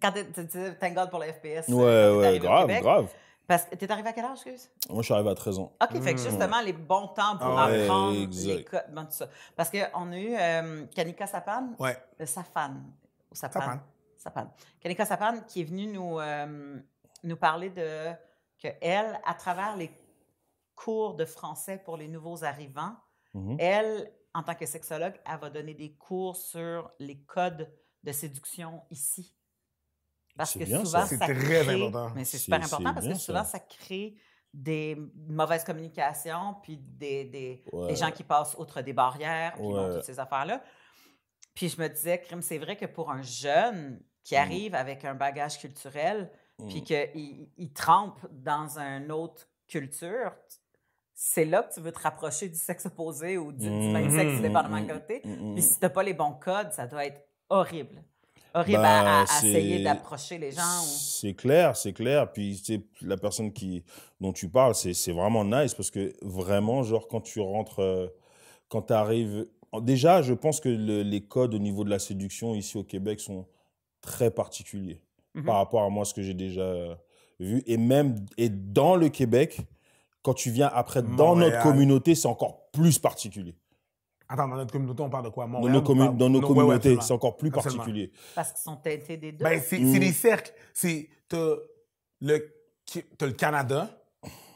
S1: quand t'es God pour le FPS. Euh, ouais, ouais, grave, grave. Parce que t'es arrivé à quel âge, excuse?
S3: Moi, je suis arrivé à 13 ans. OK, fait que mm. justement, les
S1: bons temps pour ah apprendre les codes, ça. Parce qu'on a eu euh, Kanika Sapan. Ouais. Euh, Ou Sapan. Sapan. Sapane. Kanika Sapan, qui est venue nous, euh, nous parler de que elle, à travers les cours de français pour les nouveaux arrivants, mm-hmm. elle, en tant que sexologue, elle va donner des cours sur les codes de séduction ici. Parce que souvent, ça, très important. Mais c'est super important parce que souvent, ça, crée des mauvaises communications, puis des, des, gens qui passent outre des barrières, puis toutes ces affaires-là. Puis je me disais, Crime, c'est vrai que pour un jeune qui mmh arrivent avec un bagage culturel, puis mmh. qu'ils trempent dans une autre culture, c'est là que tu veux te rapprocher du sexe opposé ou du, même mmh sexe, dépendamment de côté. Puis si tu n'as pas les bons codes, ça doit être horrible. Horrible à, ben, essayer d'approcher les gens. C'est
S3: clair, c'est clair. Puis la personne qui, dont tu parles, c'est vraiment nice parce que vraiment, genre, quand tu rentres, euh, quand tu arrives. Déjà, je pense que les codes au niveau de la séduction ici au Québec sont très particulier mhm. par rapport à moi, ce que j'ai déjà euh, vu. Et même et dans le Québec, quand tu viens après dans notre communauté, c'est encore plus particulier.
S2: Attends, dans notre communauté, on parle de quoi Dans
S3: nos, communautés, c'est encore plus particulier.
S1: Parce que sont teintés des deux. Ben, c'est
S2: mm. des cercles. C'est le, as le Canada.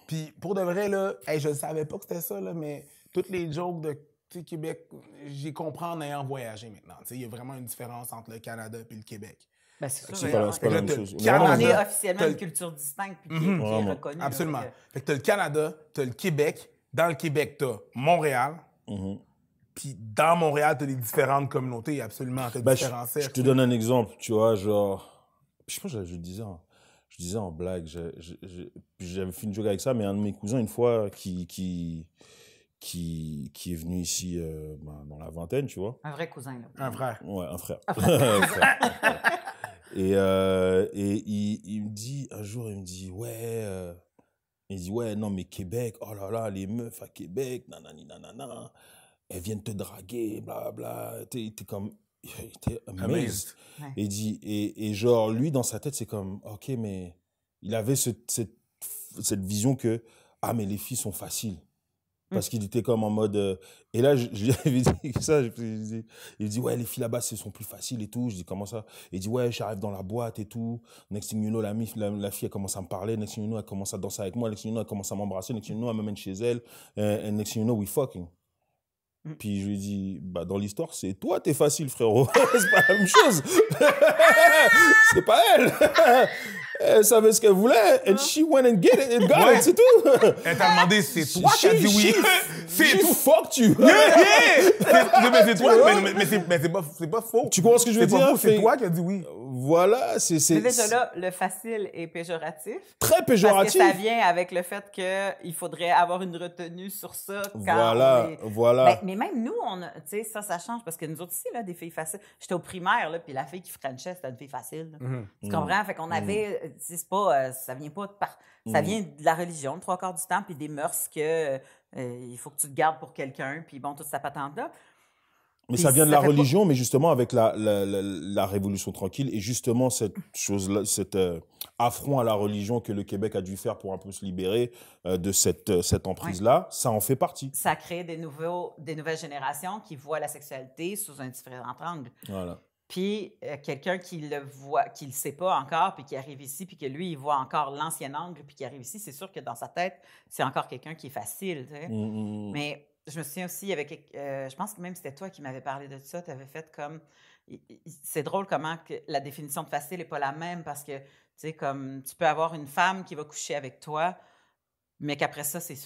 S2: Puis pour de vrai, là, je ne savais pas que c'était ça, là, mais toutes les jokes de sais, Québec, j'y comprends en ayant voyagé maintenant. Tu sais, il y a vraiment une différence entre le Canada et le Québec. Ben, c'est pas, la même chose. Canada, on est officiellement une culture distincte puis qui, mhm. est reconnue. Absolument. fait que t'as le Canada, t'as le Québec. Dans le Québec, t'as Montréal. Mhm. Puis dans Montréal, t'as les différentes communautés, absolument. T'as ben, différents Je, te
S3: donne un exemple, tu vois, genre... je je disais en, je disais en blague, j'avais fait une joke avec ça, mais un de mes cousins, une fois, qui qui, qui est venu ici euh, ben, dans la vingtaine, tu vois. Un vrai cousin, Un frère. Ouais, un frère. Et, euh, et il, il, me dit, un jour, il me dit, ouais, euh, il dit, ouais, non, mais Québec, oh là là, les meufs à Québec, nanani, nanana, elles viennent te draguer, Il T'es comme, il était amazed. Et, dit, et, et, genre, lui, dans sa tête, c'est comme, OK, mais il avait cette, cette, vision que, ah, mais les filles sont faciles. Parce mmh. qu'il était comme en mode. Euh, et là, je, lui avais dit ça. Je, il dit, ouais, les filles là-bas, ce sont plus faciles et tout. Je dis, comment ça Il dit, ouais, j'arrive dans la boîte et tout. Next thing you know, la, la, fille, elle commence à me parler. Next thing you know, elle commence à danser avec moi. Next thing you know, elle commence à m'embrasser. Next thing you know, elle m'amène chez elle. Euh, and next thing you know, we fucking. Mm. Puis je lui ai dit, bah, dans l'histoire, c'est toi, t'es facile, frérot. c'est pas la même chose. c'est pas elle. elle savait ce qu'elle voulait. And she went and get it and got it, c'est tout.
S2: Elle t'a demandé, c'est toi qui as dit oui. C'est tout. Fuck you. Yeah, yeah. mais c'est toi, mais, mais c'est pas, faux. Tu comprends ce que je veux dire? C'est toi qui a dit oui. Voilà,
S3: c'est. c'est déjà là,
S1: le facile est péjoratif. Très péjoratif. Parce que ça vient avec le fait qu'il faudrait avoir une retenue sur ça. Quand voilà, voilà. Ben, mais même nous, on, tu sais, ça, ça change parce que nous autres là, des filles faciles. J'étais au primaire, puis la fille qui franchait, c'était une fille facile. Mhm. Tu comprends? Fait qu'on mhm. avait, c'est pas, euh, ça vient pas de ça mhm. vient de la religion, trois quarts du temps, puis des mœurs que euh, il faut que tu te gardes pour quelqu'un, puis bon, toute sa patente là. Mais ça vient de la religion,
S3: mais justement avec la, la, révolution tranquille et justement cette chose, cet euh, affront à la religion que le Québec a dû faire pour un peu se libérer euh, de cette, euh, cette emprise-là, ça en fait partie.
S1: Ça crée des, nouveaux, des nouvelles générations qui voient la sexualité sous un différent angle. Voilà. Puis quelqu'un qui le voit, qui le sait pas encore, puis qui arrive ici, puis que lui il voit encore l'ancien angle, puis qui arrive ici, c'est sûr que dans sa tête, c'est encore quelqu'un qui est facile. Mmh,
S4: mmh, mmh. Mais
S1: je me souviens aussi, avec, euh, je pense que même c'était toi qui m'avais parlé de ça. Tu avais fait comme. C'est drôle comment que la définition de facile n'est pas la même parce que, tu sais, comme tu peux avoir une femme qui va coucher avec toi, mais qu'après ça, c'est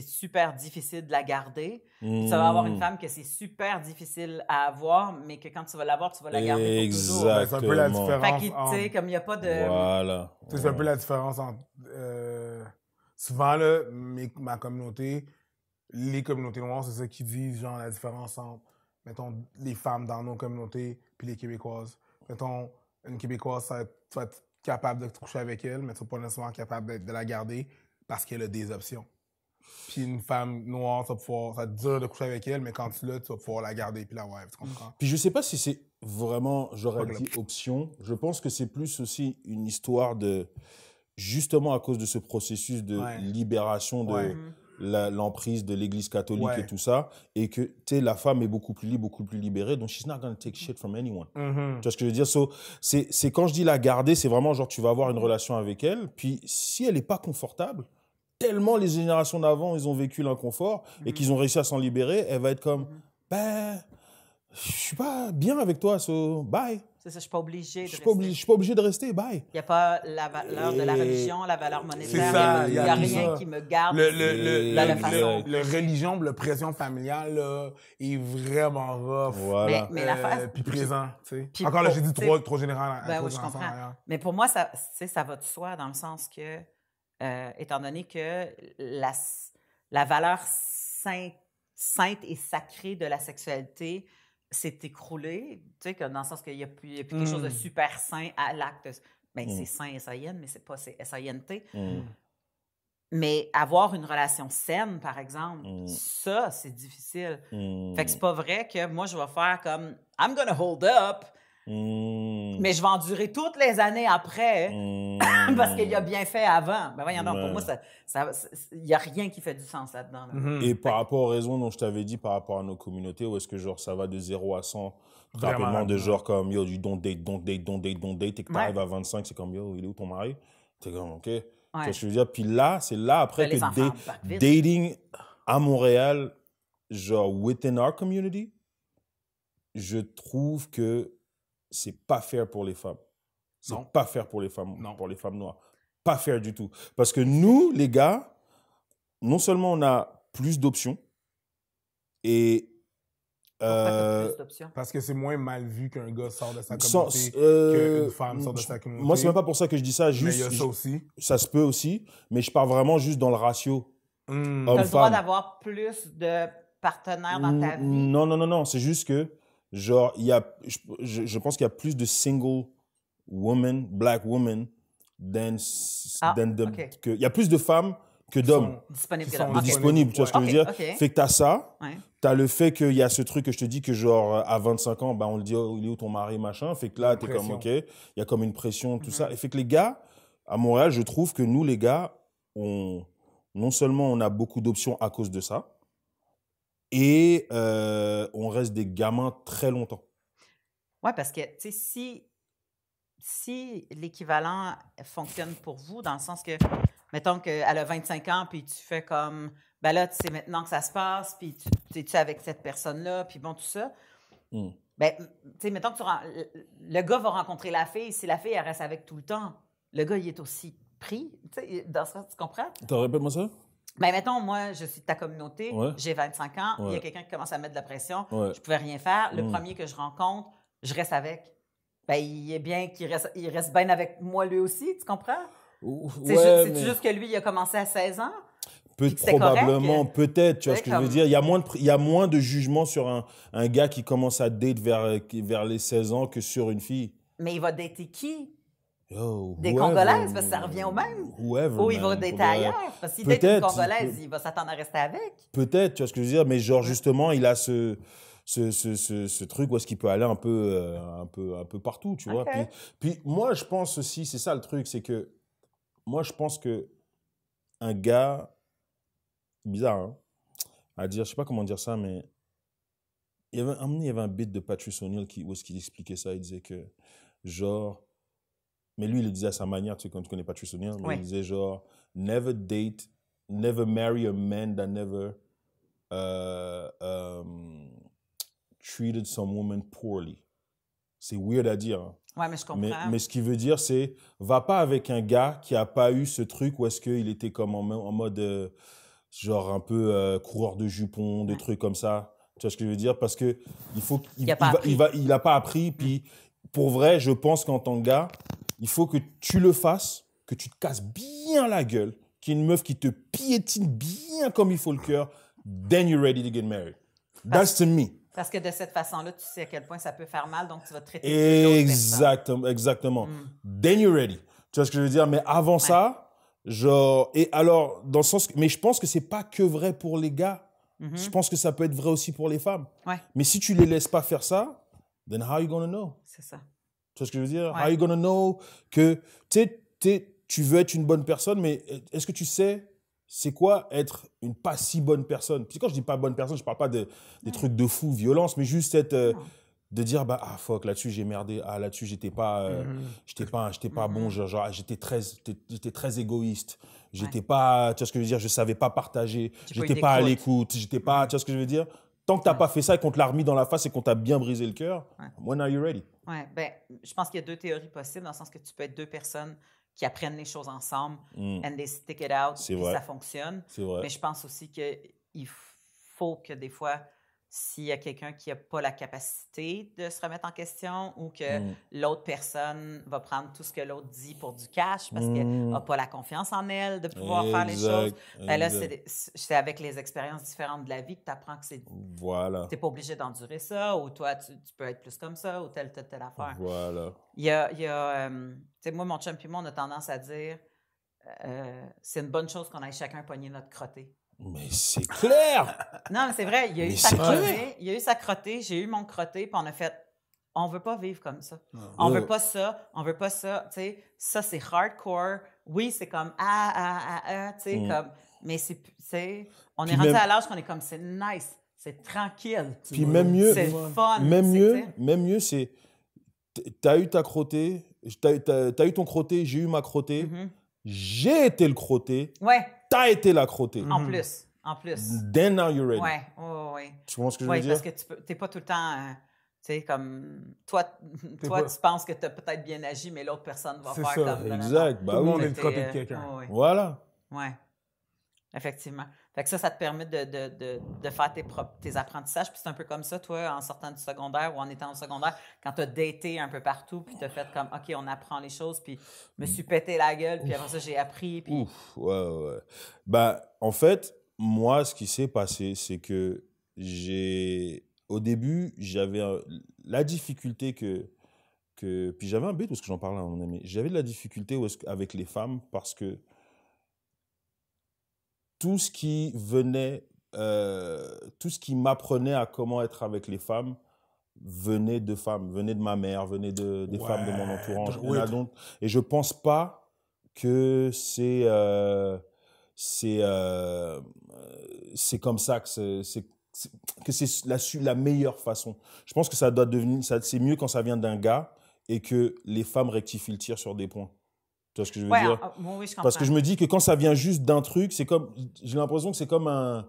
S1: super difficile de la garder. Tu Ça va avoir une mmh. femme que c'est super difficile à avoir, mais que quand tu vas l'avoir, tu vas la garder pour toujours. C'est un peu la différence. comme il n'y a pas de... Voilà.
S2: C'est un peu la différence entre... Euh, souvent, ma communauté, les communautés noires, c'est ça qui disent, genre, la différence entre, mettons, les femmes dans nos communautés puis les Québécoises. Mettons, une Québécoise, tu vas être capable de te coucher avec elle, mais tu pas nécessairement capable de la garder parce qu'elle a des options. Puis une femme noire, ça va, dur de coucher avec elle, mais quand tu l'as, tu vas pouvoir la garder puis la wife. tu comprends? Puis
S3: je sais pas si c'est vraiment, j'aurais dit option. Je pense que c'est plus aussi une histoire de, justement à cause de ce processus de libération de... Mhm l'emprise de l'Église catholique et tout ça, et que tu la femme est beaucoup plus libre, beaucoup plus libérée, donc she's not to take shit from anyone. Mm-hmm. Tu vois ce que je veux dire so, c'est quand je dis la garder, c'est vraiment genre tu vas avoir une relation avec elle, puis si elle n'est pas confortable, tellement les générations d'avant ils ont vécu l'inconfort et mm-hmm. qu'ils ont réussi à s'en libérer, elle va être comme mm-hmm. ben bah, je suis pas bien avec toi, so bye
S1: je suis pas obligé je
S3: suis pas obligée de
S1: rester, bye. Il n'y a pas la valeur de la religion, la valeur monétaire. Il n'y a, y a, rien qui me garde le, le, le, la, Le,
S2: religion, la pression familiale est vraiment rough. Mais, euh, puis présent, tu sais. Encore là, j'ai dit trop, trop général. oui, je comprends. Hein.
S1: mais pour moi, ça, ça va de soi dans le sens que, euh, étant donné que la, la valeur sainte et sacrée de la sexualité s'est écroulé, tu sais, dans le sens qu'il n'y a y a plus quelque chose de mmh. super sain à l'acte. Bien, c'est mmh. sain SIN, mais c'est pas SAINT. Mmh. Mais avoir une relation saine, par exemple, ça, c'est difficile.
S4: Fait que c'est
S1: pas vrai que moi, je vais faire comme I'm gonna hold up, Hmm. Mais je vais endurer toutes les années après hein. hmm. parce qu'il y a bien fait avant. Ben pour moi, il ça, n'y a rien qui fait du sens là-dedans. Mhm. Et
S3: par rapport aux raisons dont je t'avais dit par rapport à nos communautés, où est-ce que genre ça va de 0 à 100 rapidement, de genre comme yo, du don't date, don't date, don't date, don't date, et que t'arrives arrives à 25, c'est comme yo, il est où ton mari T'es comme ok. Puis là, c'est là après que dating à Montréal, genre within our community, je trouve que c'est pas faire pour les femmes. Non. Pas faire pour les femmes, pour les femmes noires. Pas faire du tout. Parce que nous, les gars, non seulement on a plus d'options, et euh,
S2: parce que c'est moins mal vu qu'un gars sorte de sa communauté euh, qu'une femme sort de sa communauté. Moi, c'est même pas pour ça que je dis ça. Juste, mais il y a ça aussi.
S3: ça se peut aussi, mais je pars vraiment juste dans le ratio. Mmh. le droit
S1: d'avoir plus de partenaires dans ta
S3: vie. Non, non, non, non. C'est juste que Genre, il y a, je, je pense qu'il y a plus de single women, black women, than, ah, than que, il y a plus de femmes que d'hommes.
S1: Disponibles. disponible, tu vois ce que je veux dire? Fait que t'as
S3: ça, tu t'as le fait qu'il y a ce truc que je te dis que genre, euh, à 25 ans, bah, on le dit, oh, il est où ton mari, machin. Fait que là, t'es comme, OK, il y a comme une pression, tout ça. Mhm. Et fait que les gars, à Montréal, je trouve que nous, les gars, on, non seulement on a beaucoup d'options à cause de ça, et euh, on reste des gamins très longtemps.
S1: Oui, parce que si, si l'équivalent fonctionne pour vous, dans le sens que, mettons qu'elle a 25 ans, puis tu fais comme, ben là, tu sais maintenant que ça se passe, puis tu es avec cette personne-là, puis bon, tout ça. Mmh. Ben, tu sais, mettons que le gars va rencontrer la fille, si la fille, elle reste avec tout le temps, le gars, il est aussi pris, tu sais, dans ce tu comprends?
S3: T'en répètes-moi ça?
S1: Ben, mettons, moi, je suis de ta communauté, j'ai 25 ans, il y a quelqu'un qui commence à mettre de la pression, je je pouvais rien faire. Le mm. premier que je rencontre, je reste avec. Ben, il est bien qu'il reste, il reste bien avec moi lui aussi, tu comprends? C'est juste, juste que lui, il a commencé à 16 ans.
S3: probablement, peut-être, tu vois ce que je veux dire. Il y a moins de, il y a moins de jugement sur un, gars qui commence à date vers, vers les 16 ans que sur une fille.
S1: Mais il va dater qui?
S3: Oh, des Congolaises,
S1: parce que ça revient au même. Ou
S3: ils vont être ailleurs. Parce que s'il une Congolaise, il
S1: va s'attendre à rester avec.
S3: Peut-être, tu vois ce que je veux dire, mais genre justement, il a ce. Ce, ce, ce, truc où est-ce qu'il peut aller un peu, euh, un peu, un peu partout, tu vois. Puis, moi, je pense aussi, c'est ça le truc, c'est que moi, je pense que un gars, bizarre, hein, à dire, je sais pas comment dire ça, mais il y avait, un, il y avait un bit de Patrice O'Neill où est-ce qu'il expliquait ça, il disait que genre, mais lui, il le disait à sa manière, tu sais, quand tu connais pas tu il disait genre, never date, never marry a man that never euh, um, treated some woman poorly. C'est weird à dire. Hein. Ouais, mais je comprends. Mais, ce qu'il veut dire, c'est, va pas avec un gars qui a pas eu ce truc où est-ce qu'il était comme en, mode, euh, genre un peu euh, coureur de jupons, des trucs comme ça. Tu vois ce que je veux dire? Parce que il faut qu'il il, il, a pas appris, puis mm. pour vrai, je pense qu'en tant que gars, il faut que tu le fasses, que tu te casses bien la gueule, qu'il y ait une meuf qui te piétine bien comme il faut le cœur. Then you're ready to get married. That's to me.
S1: Parce que de cette façon-là, tu sais à quel point ça peut faire mal, donc tu vas traiter
S3: Exactement, exactement. Mm. Then you're ready. Tu vois ce que je veux dire? Mais avant ça, genre, et alors, dans le sens, mais je pense que c'est pas que vrai pour les gars. Mm-hmm. Je pense que ça peut être vrai aussi pour les femmes. Mais si tu les laisses pas faire ça, then how are you gonna know? C'est ça. Tu vois ce que je veux dire? Are you gonna know que tu veux être une bonne personne, mais est-ce que tu sais c'est quoi être une pas si bonne personne? Puis quand je dis pas bonne personne, je parle pas de, des trucs de fou, violence, mais juste être. Euh, de dire bah ah fuck là-dessus j'ai merdé ah, là-dessus j'étais pas euh, mmh j'étais pas j'étais pas bon mmh genre, j'étais très très égoïste j'étais pas tu ce que je veux dire je savais pas partager j'étais pas à l'écoute j'étais pas tu vois ce que je veux dire Tant que tu n'as pas fait ça et qu'on te l'a remis dans la face et qu'on t'a bien brisé le cœur, when are you ready?
S1: Oui, ben, je pense qu'il y a deux théories possibles, dans le sens que tu peux être deux personnes qui apprennent les choses ensemble hmm. and they stick it out, et ça fonctionne. Vrai. Mais je pense aussi qu'il faut que des fois, s'il y a quelqu'un qui n'a pas la capacité de se remettre en question ou que mm. l'autre personne va prendre tout ce que l'autre dit pour du cash parce qu'elle n'a mm. pas la confiance en elle de pouvoir faire les choses. Ben là, c'est avec les expériences différentes de la vie que tu apprends que c'est. Voilà. Tu n'es pas obligé d'endurer ça ou toi, tu, peux être plus comme ça ou telle, telle, telle affaire. Voilà. Il y a. tu sais, moi, mon chum et moi, on a tendance à dire euh, c'est une bonne chose qu'on aille chacun pogner notre crotté. Mais c'est clair! non, mais c'est vrai, il y a eu sa crotée j'ai eu mon crotté, puis on a fait on veut pas vivre comme ça. Ah, on ne veut oh. pas ça, on veut pas ça, tu sais, ça c'est hardcore. Oui, c'est comme ah ah ah ah, tu sais mm. comme mais c'est on est rentré à l'âge qu'on est comme c'est nice, c'est tranquille. Puis même mieux, c'est fun, même mieux,
S3: même mieux c'est t'as eu ta crotée tu as, eu ton crotté, j'ai eu ma crotée mm-hmm. J'ai été le crotté.
S1: Ouais t'as été
S3: la crottée. En mhm. plus, en plus. Then now you're ready. Ouais, ouais, ouais. Tu vois ce que je veux dire? Oui,
S1: parce que tu n'es pas tout le temps. Euh, tu sais, comme toi, toi tu penses que tu as peut-être bien agi, mais l'autre personne va faire ça, Exact. Bah, tout le monde est une copie de euh, quelqu'un. Voilà. Oui, Effectivement ça, ça te permet de, de, de, de faire tes, tes apprentissages. Puis c'est un peu comme ça, toi, en sortant du secondaire ou en étant au secondaire, quand tu as daté un peu partout, puis tu as fait comme, OK, on apprend les choses, puis je me suis pété la gueule, puis après ça, j'ai appris. Puis...
S3: Ouf, ouais, ouais. Ben, en fait, moi, ce qui s'est passé, c'est que j'ai. Au début, j'avais la difficulté que. que... Puis j'avais un bête, parce que j'en parlais à mon ami. J'avais de la difficulté avec les femmes parce que tout ce qui venait, euh, tout ce qui m'apprenait à comment être avec les femmes venait de femmes, venait de ma mère, venait de, des femmes de mon entourage. et je pense pas que c'est euh, c'est euh, c'est comme ça que c'est que c'est la, la meilleure façon. Je pense que ça doit devenir, c'est mieux quand ça vient d'un gars et que les femmes rectifient le tir sur des points. Tu vois ce que je veux dire ah, oui, je Parce que je me dis que quand ça vient juste d'un truc, c'est comme, j'ai l'impression que c'est comme un,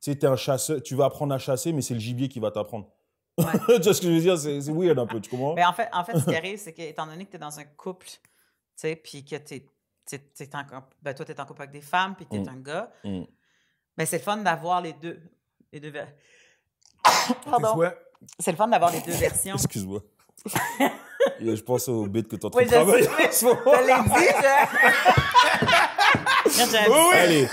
S3: tu sais, un chasseur, tu vas apprendre à chasser, mais c'est le gibier qui va t'apprendre. tu vois ce que je veux dire C'est weird un peu, tu comprends Mais ben, en
S1: fait, en fait, ce qui arrive, c'est qu'étant donné que tu es dans un couple, tu sais, puis que t'es ben, toi, tu es en couple avec des femmes, puis tu es mmh. un gars, mais mmh. ben, c'est le fun d'avoir les deux. Les deux Pardon. C'est le fun d'avoir les deux versions.
S3: Excuse-moi. je pense au beat que t'as en train de travailler en ce
S1: moment. dit, hein. oui, Allez,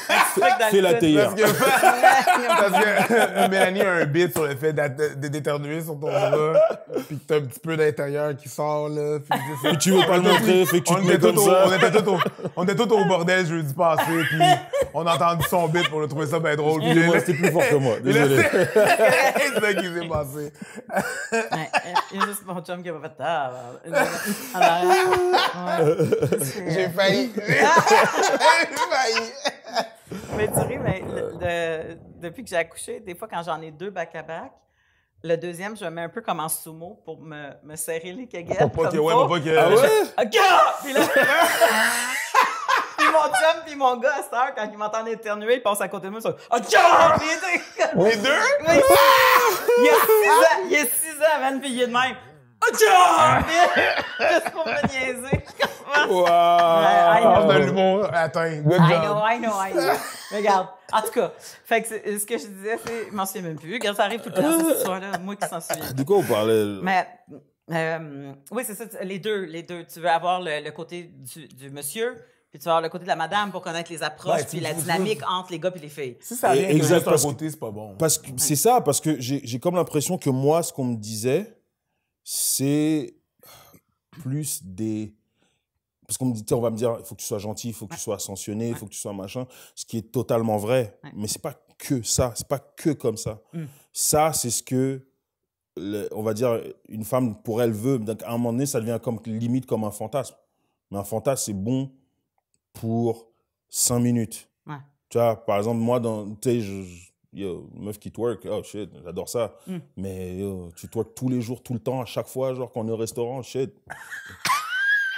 S2: fais la théière. Parce que,
S4: parce que
S2: euh, Mélanie a un bit sur le fait d'éternuer sur ton bras, puis que t'as un petit peu d'intérieur qui sort, là. Puis, que tu veux pas le montrer, fait que tu te mets comme ça. on, était tous au, bordel jeudi passé, puis on a entendu son bit pour le trouver ça bien drôle. moi c'était plus fort que moi, désolé.
S1: ça qui s'est passé. Euh, chum qui a fait smart som En arrière. J'ai failli. J'ai failli. Mais tu ris, mais depuis que j'ai accouché, des fois quand j'en ai deux back-à-back, le deuxième, je le mets un peu comme en sumo pour me, me serrer les kegels. Pour pas ouais, Ah ouais? Ah là. mon chum puis mon gars, à cette heure, quand ils m'entendent éternuer, ils passent à côté de moi, ils sont « Oh, ah, John! » Les deux? Les deux? Oui.
S4: Il a six ans, il
S1: y a six ans, man, il est de même. « Oh, ah, «Achooor!» Juste pour me niaiser.
S2: Wow! On a l'humour atteint. I know, I know, I know.
S1: Regarde. En tout cas, fait que ce que je disais, c'est... Je m'en souviens même plus. quand ça arrive tout le temps, cette histoire-là. Moi qui s'en souviens. Du coup, on parlait... Mais... Euh, oui, c'est ça, les deux, les deux. Tu veux avoir le, le côté du, du monsieur, puis tu vas voir le côté de la madame pour connaître les approches puis la dynamique entre les gars puis les filles. Si ça parce c'est pas bon. que
S3: c'est ça, parce que j'ai comme l'impression que moi, ce qu'on me disait, c'est plus des parce qu'on me dit, on va me dire, il faut que tu sois gentil, il faut que tu sois ascensionné, il faut que tu sois machin, ce qui est totalement vrai. Mais c'est pas que ça, c'est pas que comme ça. Mm. Ça, c'est ce que, le, on va dire, une femme pour elle veut. Donc à un moment donné, ça devient comme limite comme un fantasme. Mais un fantasme, c'est bon pour 5 minutes. Ouais. Tu vois, par exemple, moi, dans, tu sais, yo, meuf qui twerk, oh shit, j'adore ça. Mm. Mais tu twerk tous les jours, tout le temps, à chaque fois, genre qu'on est au restaurant, shit.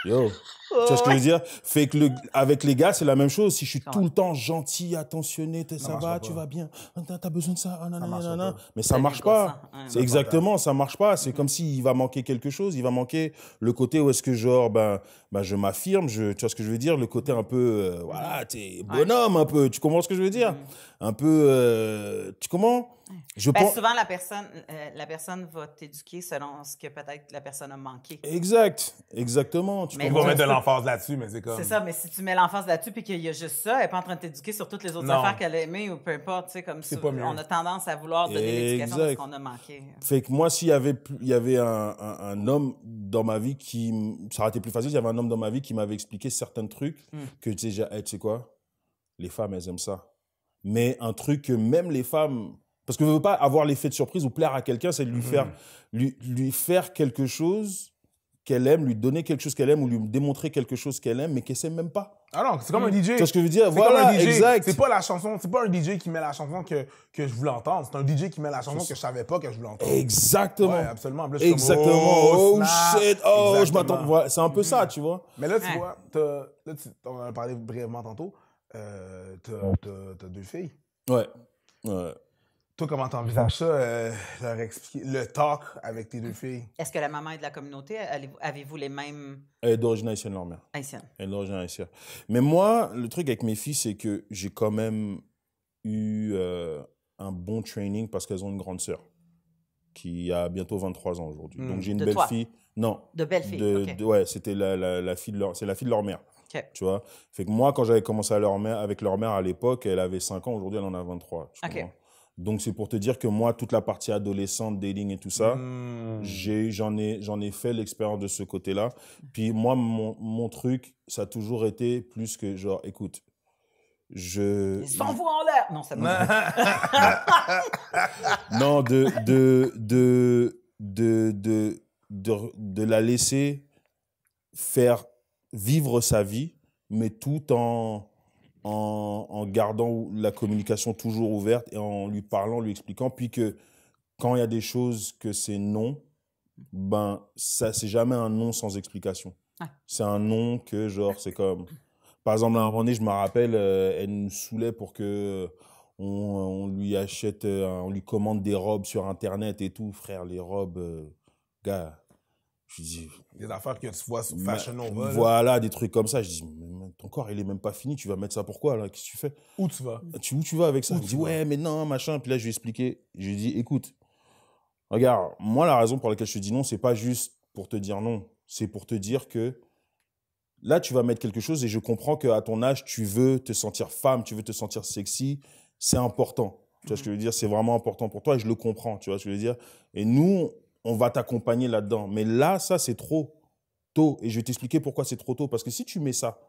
S3: Yo. Tu vois ce que je veux dire Fait que le, avec les gars, c'est la même chose. Si je suis tout le temps gentil, attentionné, ça, ça va, tu vas bien, ah, t'as besoin de ça, ça ah, mais ça marche pas. Hein. C'est exactement, ça marche pas. C'est mm. comme s'il va manquer quelque chose. Il va manquer le côté où est-ce que genre, ben, ben je m'affirme, tu vois ce que je veux dire Le côté un peu, euh, voilà, t'es bonhomme un peu. Tu comprends ce que je veux dire mm. Un peu, euh, tu comprends je ben, Souvent,
S1: la personne, euh, la personne va t'éduquer selon ce que peut-être la personne a manqué. Exact,
S3: exactement. Tu mais On mettre de l'emphase là-dessus, mais c'est comme. C'est ça,
S1: mais si tu mets l'emphase là-dessus puis qu'il y a juste ça, elle n'est pas en train de t'éduquer sur toutes les autres affaires qu'elle a aimées ou peu importe. Tu sais, comme ça, on a tendance à vouloir donner l'éducation de ce qu'on a manqué.
S3: Fait que moi, s'il y avait, y avait un, un, homme dans ma vie qui. Ça aurait été plus facile, il y avait un homme dans ma vie qui m'avait expliqué certains trucs hmm. que tu sais, tu sais quoi? Les femmes, elles aiment ça. Mais un truc que même les femmes parce que ne veux pas avoir l'effet de surprise ou plaire à quelqu'un, c'est lui mm-hmm. faire, lui, faire quelque chose qu'elle aime, lui donner quelque chose qu'elle aime ou lui démontrer quelque chose qu'elle aime, mais qu'elle sait même pas.
S2: Alors, ah c'est comme un mm. DJ. C'est ce que je veux dire? Voilà, exact.
S3: C'est pas la chanson, c'est
S2: pas un DJ qui met la chanson que, que je voulais entendre. C'est un DJ qui met la chanson que je savais pas que je voulais entendre. Exactement. absolument. Exactement. oh, oh shit. Oh, je m'attends. c'est un peu ça, mm-hmm. tu vois. Mais là, tu vois, on en a parlé brièvement tantôt. Euh, tu as deux filles.
S3: Ouais. Ouais.
S2: Toi, comment envisages ça, euh, leur expliquer le talk
S1: avec tes deux filles? Est-ce que la maman est de la communauté? Avez-vous les mêmes.
S3: Elle est d'origine haïtienne, leur Haïtienne. Elle est d'origine haïtienne. Mais moi, le truc avec mes filles, c'est que j'ai quand même eu euh, un bon training parce qu'elles ont une grande sœur qui a bientôt 23 ans aujourd'hui. Hmm. Donc j'ai une belle fille. Non. De belle fille. ouais, c'était la, fille de leur, c'est la fille de leur mère. Tu vois? Fait que moi, quand j'avais commencé à leur mère, avec leur mère à l'époque, elle avait 5 ans, aujourd'hui elle en a 23. OK. Donc c'est pour te dire que moi, toute la partie adolescente, dating et tout ça, hmm. j'en ai, j'en ai fait l'expérience de ce côté-là. Puis moi, mon, truc, ça a toujours été plus que genre, écoute, je. Ils s'envoient en
S1: l'air. Non, ça. Me... non, de
S3: de, de de de de de la laisser faire vivre sa vie, mais tout en en, gardant la communication toujours ouverte et en lui parlant, lui expliquant, puis que quand il y a des choses que c'est non, ben ça c'est jamais un non sans explication. C'est un non que genre c'est comme par exemple un moment donné je me rappelle euh, elle nous saoulait pour que on, on, lui achète euh, on lui commande des robes sur internet et tout frère les robes euh, gars je dis,
S2: des affaires que tu vois sur Fashion Voilà,
S3: des trucs comme ça. Je dis, ton corps, il est même pas fini. Tu vas mettre ça pourquoi là Qu'est-ce que tu fais Où tu vas tu, Où tu vas avec ça Je dis, ouais, mais non, machin. Puis là, je lui ai expliqué. Je lui ai dit, écoute, regarde, moi, la raison pour laquelle je te dis non, c'est pas juste pour te dire non. C'est pour te dire que là, tu vas mettre quelque chose et je comprends qu'à ton âge, tu veux te sentir femme, tu veux te sentir sexy. C'est important. Tu vois ce que mhm. je veux dire C'est vraiment important pour toi et je le comprends. Tu vois ce que je veux dire Et nous, on va t'accompagner là-dedans. Mais là, ça, c'est trop tôt. Et je vais t'expliquer pourquoi c'est trop tôt. Parce que si tu mets ça,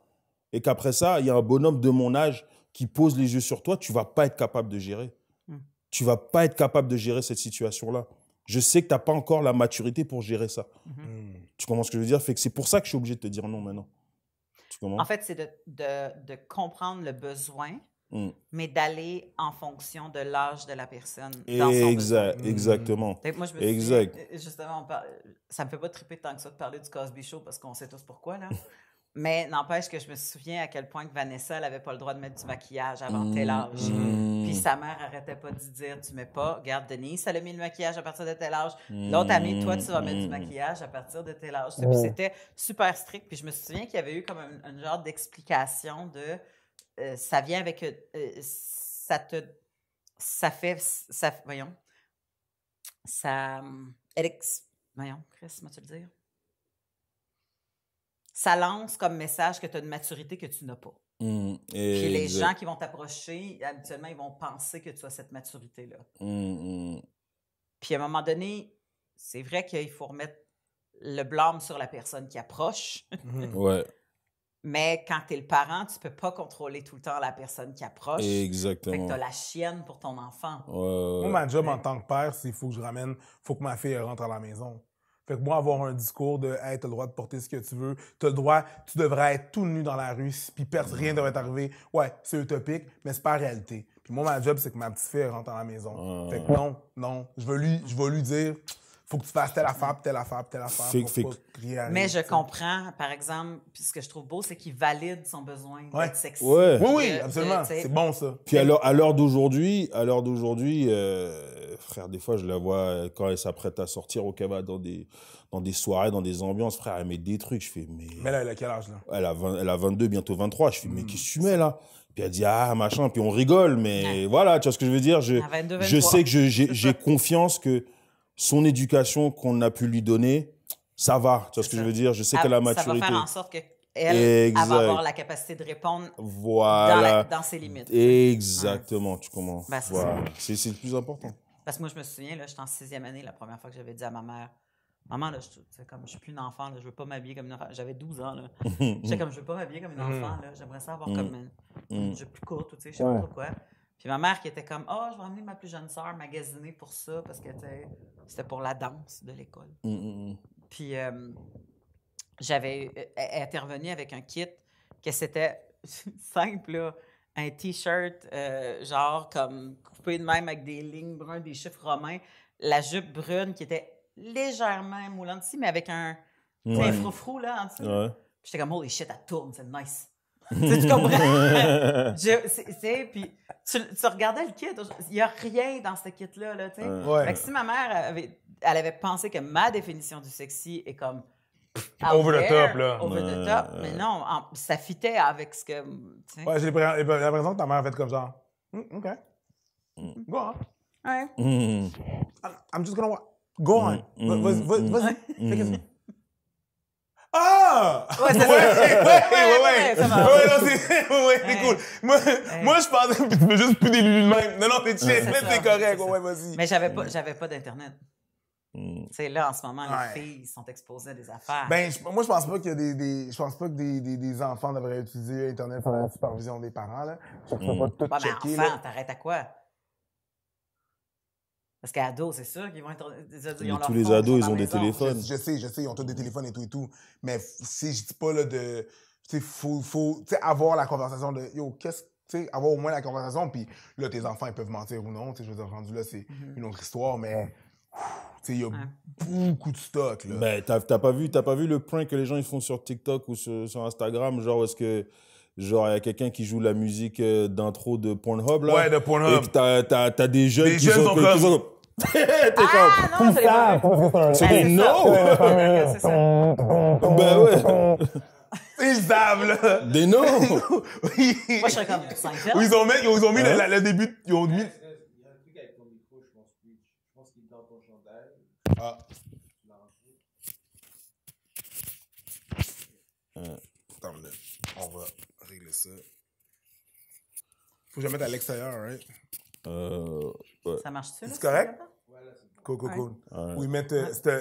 S3: et qu'après ça, il y a un bonhomme de mon âge qui pose les yeux sur toi, tu vas pas être capable de gérer. Hmm. Tu vas pas être capable de gérer cette situation-là. Je sais que tu n'as pas encore la maturité pour gérer ça. Hmm. Tu comprends ce que je veux dire? c'est pour ça que je suis obligé de te dire non maintenant. en
S1: fait, c'est de, comprendre le besoin, Mm. mais d'aller en fonction de l'âge de la personne. Mm. exact, exactement. Euh, justement, ça ne ça me fait pas triper tant que ça de parler du Cosby Show parce qu'on sait tous pourquoi, là. mais n'empêche que je me souviens à quel point que Vanessa, elle avait pas le droit de mettre du maquillage avant mm. tel âge. Puis sa mère arrêtait pas de dire, tu mets pas, garde Denise, elle a mis le maquillage à partir de tel âge. L'autre amie, toi, tu vas mettre du maquillage à partir de tel âge. c'était super strict. Puis je me souviens qu'il y avait eu comme une un genre d'explication de euh, ça vient avec. Euh, euh, ça te. Ça fait. Ça, voyons. Ça. Hum, voyons, Chris, tu le dire? Ça lance comme message que tu as une maturité que tu n'as pas. Mmh, Puis les gens qui vont t'approcher, habituellement, ils vont penser que tu as cette maturité-là.
S4: Mmh, mmh.
S1: Puis à un moment donné, c'est vrai qu'il faut remettre le blâme sur la personne qui approche. ouais. Mais quand tu es le parent, tu peux pas contrôler tout le temps la personne qui approche. Exactement. Fait tu as la chienne pour ton enfant.
S4: Moi,
S2: ma job en tant que père, c'est faut que je ramène, faut que ma fille rentre à la maison. Fait que moi, avoir un discours de Hey, t'as le droit de porter ce que tu veux, t'as le droit, tu devrais être tout nu dans la rue, puis rien devrait t'arriver. Ouais, c'est utopique, mais c'est pas la réalité. Puis moi, ma job, c'est que ma petite fille rentre à la maison. Ah. Fait que non, non, je veux lui, je veux lui dire faut que tu fasses telle affaire, telle affaire, telle affaire. Mais je
S1: comprends, par exemple, puis ce que je trouve beau, c'est qu'il valide son besoin d'être sexy.
S2: Oui, oui, absolument. C'est bon, ça. Puis à
S3: l'heure d'aujourd'hui, à l'heure d'aujourd'hui, euh, frère, des fois, je la vois euh, quand elle s'apprête à sortir au cabaret dans des, dans des soirées, dans des ambiances, frère, elle met des trucs. Je fais, mais.
S2: Mais là, elle a quel âge, là?
S3: Elle a, 22, bientôt 23. Je fais, mais hmm. qui ce que là? Puis elle dit, ah, machin. Puis on rigole, mais voilà, tu vois ce que je veux dire? je sais que j'ai confiance que son éducation qu'on a pu lui donner, ça va. Tu vois ce que je veux dire? Je sais qu'elle a ah, maturité. Ça va faire en sorte qu'elle elle, va avoir la capacité de répondre voilà. dans, ses limites. Exactement, tu commences. Ben, c'est le plus important.
S1: Parce que moi, je me souviens, j'étais en sixième année, la première fois que j'avais dit à ma mère, Maman, là, je, ne suis plus une enfant, là, je veux pas m'habiller comme une enfant. J'avais 12 ans, là. J'étais comme, je veux pas m'habiller comme une mm. enfant, J'aimerais ça avoir mm. comme une, mm. jupe plus courte, tu sais, je sais pas pourquoi. Puis ma mère qui était comme oh, je vais emmener ma plus jeune sœur magasiner pour ça parce que c'était pour la danse de l'école. Mm, mm, mm. Puis euh, j'avais euh, intervenu avec un kit que c'était simple, un t-shirt euh, genre comme coupé de même avec des lignes brunes, des chiffres romains, la jupe brune qui était légèrement moulante mais avec un, ouais. un froufrou là en dessous. J'étais comme holy shit, elle tourne, c'est nice tu, tu comprends? puis tu, tu, regardais le kit, il n'y a rien dans ce kit-là. Là, tu sais. Fait que si ma mère avait, elle avait pensé que ma définition du sexy est comme. Over the top, là. Over the top. Mais non, ça fitait avec ce que. Ouais, j'ai
S2: l'impression que ta mère a fait comme ça.
S1: Hum, OK. Mm. Go on. Ouais. Mm. I'm just gonna to
S2: Go on.
S4: Mm. Vas-y, vas-y.
S2: Ah! Ouais, ouais, ouais,
S1: ouais, ouais, ouais, c'est cool. Moi, moi, je pensais que tu veux juste plus des lulus de même. Non, non, t'es chill, mais c'est correct, ouais, vas-y. Mais j'avais pas, mm. j'avais pas d'Internet. C'est mm. là, en ce moment, les filles sont exposées à des affaires. Ben,
S2: moi, je pense pas qu'il y a des, je pense pas que des, des, enfants devraient utiliser Internet sans la supervision des parents, là. Je ne pas mm. tout checker. Enfant,
S1: t'arrêtes à quoi? Parce qu'ados, c'est sûr qu'ils vont être. tous les ados,
S2: ils ont des téléphones. Je, sais, je sais, ils ont tous des téléphones et tout et tout. Mais si je dis pas là de. Tu sais, faut, faut avoir la conversation de yo, qu'est-ce tu sais, avoir au moins la conversation. Puis là, tes enfants, ils peuvent mentir ou non. Tu sais, Je veux dire, rendu là, c'est mm-hmm. une autre histoire, mais tu sais, il y a beaucoup de stock.
S3: Là. Ben, tu t'as pas, vu, pas vu le prank que les gens ils font sur TikTok ou sur, Instagram, genre, est-ce que. Genre, il y a quelqu'un qui joue la musique euh, d'intro de Pornhub, là. Ouais, de Pornhub. Et t'as as, des jeunes les qui jeunes sont, ah, non, c'est no!
S2: Des no! Moi,
S4: je serais comme Ils ont
S2: mis, ils ont mis le, hein? le, début, ils ont mis...
S4: Ah. Euh,
S2: attends On va régler ça. Faut jamais être à l'extérieur, right? Euh, ça
S4: marche-tu, C'est correct?
S2: Coco cool, oui Oui,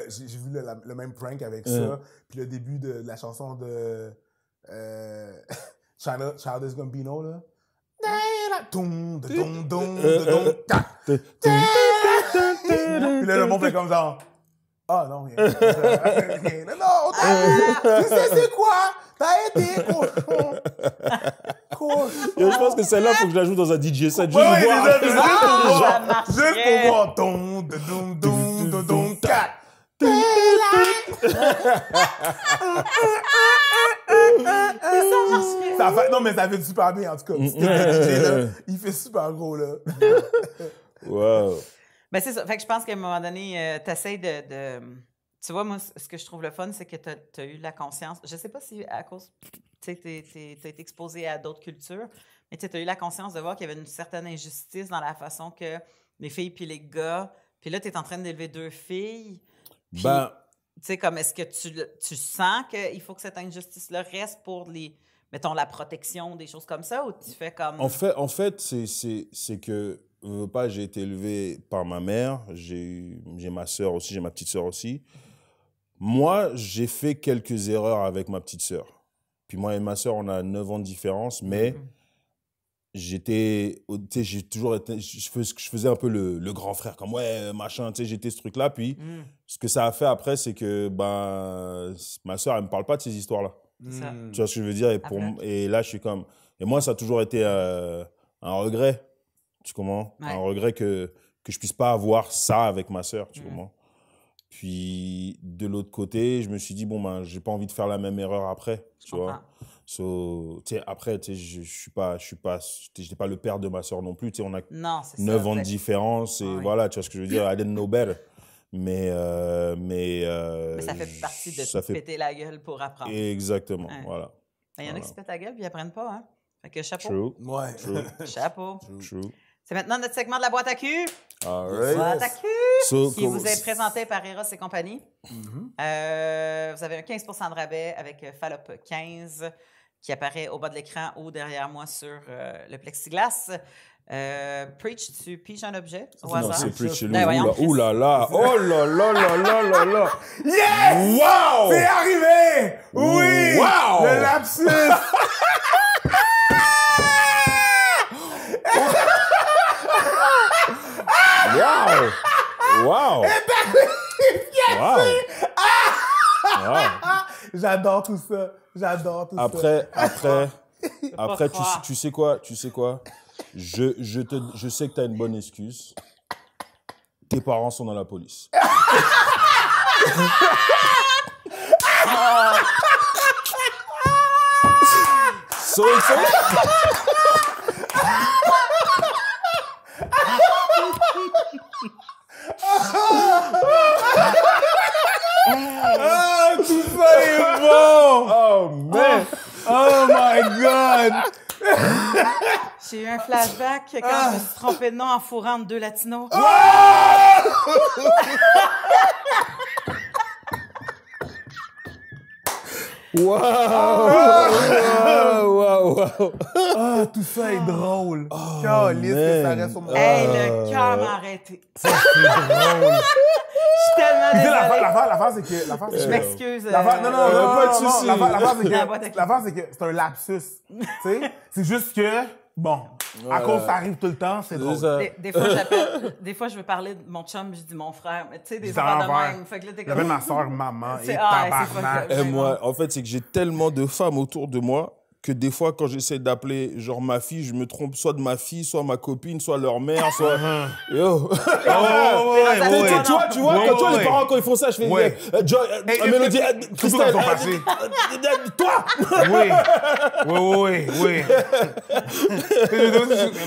S2: J'ai vu le, même prank avec ça. Puis le début de, la chanson de. Euh, Childish Gambino, là. Puis là, le monde fait comme ça. Ah non, rien.
S3: Non, non, tu sais, c'est
S2: quoi? T'as été, cochon! Et je
S3: pense que celle-là, il faut que je la joue dans un DJ set. Juste ouais, pour voir. Ah, juste pour voir. Juste pour voir.
S4: Don, don,
S2: non, mais ça fait super bien, en tout cas. il fait super gros, là.
S3: wow.
S1: Ben, c'est ça. Fait que je pense qu'à un moment donné, euh, tu de, de, Tu vois, moi, ce que je trouve le fun, c'est que t'as eu la conscience. Je sais pas si à cause tu as été exposé à d'autres cultures, mais tu as eu la conscience de voir qu'il y avait une certaine injustice dans la façon que les filles puis les gars. Puis là, tu es en train d'élever deux filles. ben. Tu sais, comme est-ce que tu, tu sens qu'il faut que cette injustice-là reste pour les. Mettons la protection, des choses comme ça, ou tu fais comme. En fait,
S3: en fait c'est que. pas, j'ai été élevé par ma mère, j'ai ma soeur aussi, j'ai ma petite soeur aussi. Moi, j'ai fait quelques erreurs avec ma petite sœur. Puis moi et ma sœur, on a 9 ans de différence, mais mhm. j'étais, tu sais, j'ai toujours été, je faisais, je faisais un peu le, grand frère, comme ouais, machin, tu sais, j'étais ce truc-là. Puis mhm. ce que ça a fait après, c'est que ben, ma sœur, elle me parle pas de ces histoires-là. Hmm. Tu vois ce que je veux dire et, pour, et là, je suis comme. Et moi, ça a toujours été euh, un regret. Tu comprends Un regret que, que je puisse pas avoir ça avec ma sœur. Tu hmm. comprends puis de l'autre côté, je me suis dit, bon, ben, j'ai pas envie de faire la même erreur après, tu vois. après, tu sais, je, je suis pas, je suis pas, j'étais pas le père de ma soeur non plus, tu sais, on a
S1: neuf 9 ans de
S3: différence et voilà, tu vois ce que je veux dire, I didn't know better. Mais, euh, euh, mais, ça fait partie de se péter
S1: la gueule pour apprendre. Exactement, voilà. Ben, il y en a qui se pètent la gueule et ils apprennent pas, hein. Fait que chapeau. Ouais. Chapeau. True. True. C'est maintenant notre segment de la boîte à cul. Right. Boîte à
S3: cul qui vous est
S1: présenté par Eros et compagnie. Mm-hmm. Euh, vous avez un 15 de rabais avec euh, Fallop 15 qui apparaît au bas de l'écran ou derrière moi sur euh, le plexiglas. Preach, tu piges un objet au non,
S3: hasard? Non, c'est Preach lui. Ouh là là! Oh là là là là là là! Yes! Wow! C'est arrivé! Oui! Wow! Le
S1: lapsus!
S4: Wow! Eh
S2: ben
S4: ah!
S2: wow. J'adore tout ça. J'adore tout ça. Après,
S3: après, tu, tu, sais quoi? Tu sais quoi? Je, je, te, je sais que tu as une bonne excuse. Tes parents sont dans la police.
S4: Ah, oh, oh, oh, my
S1: God! J'ai eu un flashback quand je me suis de nom en fourrant deux latinos. Ah! Ah! Wow!
S2: wow! wow! wow! Ah, tout ça est drôle. Oh, que ça reste au Hey, le ah. cœur m'a arrêté. c'est drôle. Je suis tellement désolée. L'affaire, l'affaire, c'est que... la euh, c'est Je m'excuse. Euh, non, non, non, euh, non, pas de soucis. c'est que... c'est que c'est un lapsus. tu sais, c'est juste que... Bon, à cause, ça arrive tout le temps, c'est
S1: drôle. Des, des, fois, des fois, je veux parler de mon chum, je dis mon frère, mais tu sais, des fois, de même. Fait que là, comme... ma soeur, maman, et ah, Et
S3: eh, moi, en fait, c'est que j'ai tellement de femmes autour de moi que des fois, quand j'essaie d'appeler genre ma fille, je me trompe soit de ma fille, soit ma copine, soit leur mère, soit. Yo! Tu vois, tu vois, quand toi, les parents, quand ils font ça, je fais. Eh, Joy, eh, eh, Mélodie, Christelle. Toi! Oui! Oui, oui, oui.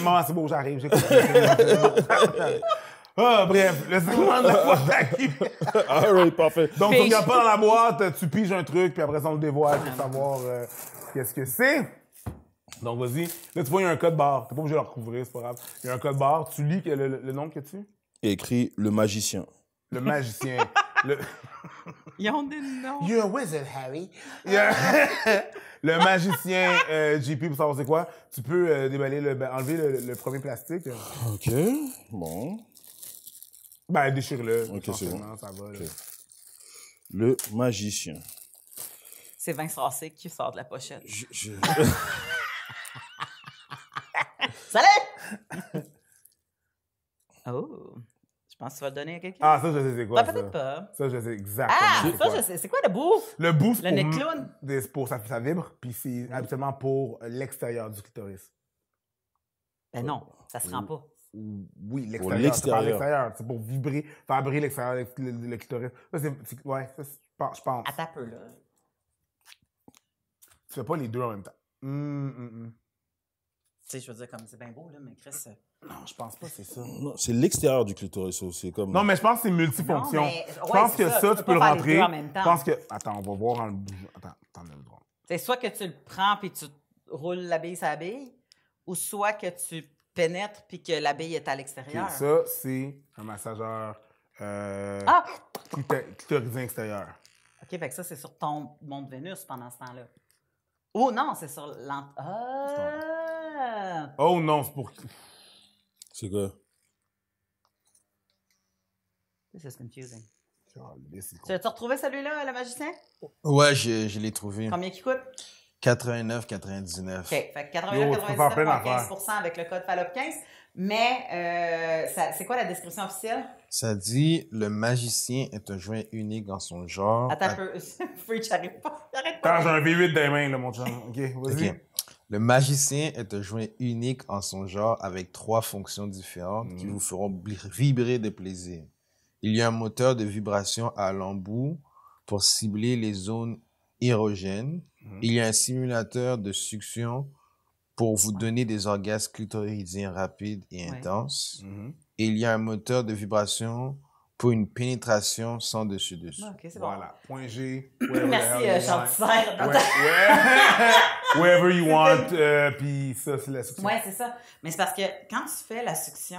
S2: Maman, c'est bon, j'arrive, j'ai compris. Ah, bref, le segment de la boîte
S3: qui. Ah parfait. Donc, n'y a pas dans la
S2: boîte, tu piges un truc, puis après, on le dévoile pour savoir. Euh, Qu'est-ce que c'est? Donc, vas-y. Là, tu vois, il y a un code barre. T'es pas obligé de le recouvrir, c'est pas grave. Il y a un code barre. Tu lis le, le, nom que tu
S3: Il écrit le magicien.
S2: Le magicien. le... Ils ont des noms. You're a wizard, Harry. le magicien euh, JP, pour savoir c'est quoi. Tu peux euh, déballer le, ben, enlever le, premier plastique.
S3: OK. Bon. Ben, déchire-le. OK, c'est bon. Ça va, Le magicien
S1: c'est Vincent qui sort de la pochette. Salut! oh. Je pense que tu vas le donner à quelqu'un. Ah, ça, je sais c'est quoi. Ah, peut-être pas. Ça, je
S2: sais exactement. Ah, ça,
S1: je sais. C'est quoi le bouffe? Le bouffe, le nez clown.
S2: Pour, ça, ça vibre, puis c'est absolument pour l'extérieur du clitoris. Ben non,
S1: ça se rend pas. Oui,
S3: l'extérieur. C'est
S2: l'extérieur. C'est pour vibrer, faire briller l'extérieur, du clitoris. Ça, c'est. Ouais, ça, je pense. À ta peu, là. Tu fais pas les deux en même temps. Hum, hum, hum.
S1: Tu sais, je veux dire, comme c'est bien beau, là, mais Chris. Euh, non, je pense pas, que c'est ça. Non,
S3: c'est l'extérieur du clitoris, aussi. comme. Non, mais je pense
S2: que c'est multifonction. je
S1: pense que ça, tu peux le rentrer. en même temps. Je pense que.
S2: Attends, on va voir en le bougeant. Attends, le
S1: droit. C'est soit que tu le prends puis tu roules la bille sur ou soit que tu pénètres puis que la est à l'extérieur. ça,
S2: c'est un massageur euh, Ah! clito- à extérieur.
S1: OK, fait ça, c'est sur ton monde Vénus pendant ce temps-là. Oh non, c'est sur l'entrée. Ah!
S2: Oh non, c'est pour.
S3: C'est quoi?
S1: This is confusing. Tu as retrouvé celui-là, le magicien?
S3: Ouais, je, l'ai trouvé. Combien
S1: qui coûte?
S2: 89,99. OK. Fait
S1: que 89,99 avec le code Fallop 15. Mais euh, c'est quoi la description officielle?
S2: Ça dit le magicien est un joint unique en son genre. Attends, un peu.
S1: pas. Attends, j'ai
S2: un V8 des mains, mon chum. OK, vas-y. Le magicien est un joint unique en son genre avec trois fonctions
S3: différentes qui mhm. vous feront vibrer de plaisir. Il y a un moteur de vibration à l'embout pour cibler les zones érogènes. Mhm. Il y a un simulateur de succion pour vous donner des orgasmes clitoridiens rapides et intenses. Et mm-hmm. il y a un moteur de vibration pour une pénétration sans dessus
S2: dessous voilà, bon. point G. Merci, euh, chanteuse. Whatever Wherever you want, euh, puis ça, c'est la suction. Oui,
S1: c'est ça. Mais c'est parce que quand tu fais la suction,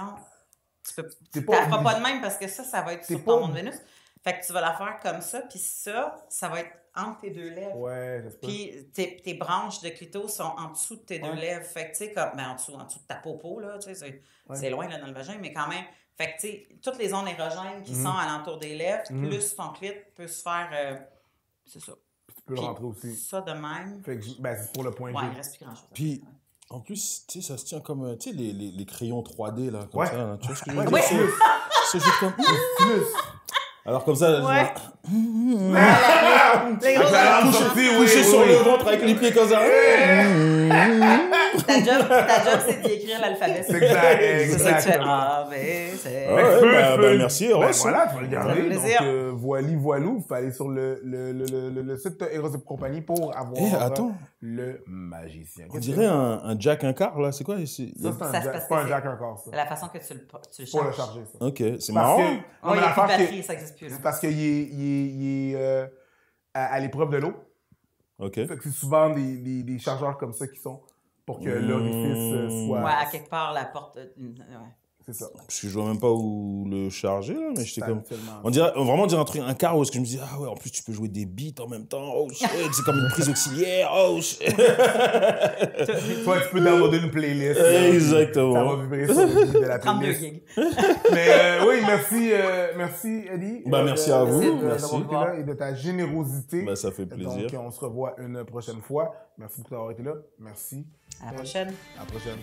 S1: tu peux, tu pas, feras pas de même parce que ça, ça va être sur ton monde Vénus. Fait que tu vas la faire comme ça, puis ça, ça va être entre tes deux lèvres. Ouais, Puis tes, tes, branches de clito sont en dessous de tes deux lèvres. Fait que, tu sais, comme, ben, en dessous, en dessous de ta popo, là, tu sais, c'est loin, là, dans le vagin, mais quand même. Fait que, tu sais, toutes les zones érogènes qui mhm. sont alentour des lèvres, mhm. plus ton clit peut se faire. Euh, c'est ça. Puis tu peux rentrer aussi. Ça de même.
S3: Fait que, ben, c'est pour le point de Ouais, reste plus grand chose. Puis. En plus, tu sais, ça se tient comme, euh, tu sais, les, les, crayons 3D, là, comme ça, tu Oui! C'est juste comme... Alors comme ça, je les, sur ventre
S1: avec les pieds comme ça. Ta job, ta job c'est d'écrire l'alphabet. C'est exact. C'est ça que tu fais. Ah, Ah, merci, ouais, voilà, faut le garder. Donc,
S2: euh, voili, voilou, faut aller sur le, le, le, le, le site Heroes et compagnie pour avoir eh, attends. Euh,
S3: le magicien. On dirait un, un Jack un quart, là. C'est quoi ici? Ça, c'est pas
S2: pas un Jack un quart, ça. La façon que tu le, tu le
S1: charges. Pour le charger, ça. OK, c'est marrant. Que, non, oh, batterie, ça n'existe plus. C'est
S2: parce qu'il est, il est, il est euh, à, l'épreuve de l'eau. OK. C'est souvent des, des chargeurs comme ça qui sont pour que
S3: l'orifice euh, mmh. soit. Ouais,
S1: à quelque part, la porte. Euh, ouais. C'est ça.
S3: je vois même pas où le charger, là, mais j'étais comme. On dirait, vraiment dire un truc, un car que je me dis, ah ouais, en plus tu peux jouer des beats en même temps, oh
S1: shit, c'est comme une prise
S3: auxiliaire, oh shit. Toi, tu peux downloader une playlist. Hein. Exactement. Ça va vibrer sur le de la
S2: playlist. mais euh, oui, merci, merci, Eddie.
S3: Bah, merci à vous.
S2: Merci. De là et de ta générosité. Bah, ça fait plaisir. on se revoit une prochaine fois. Merci beaucoup d'avoir été là. Merci. À la prochaine. À la prochaine.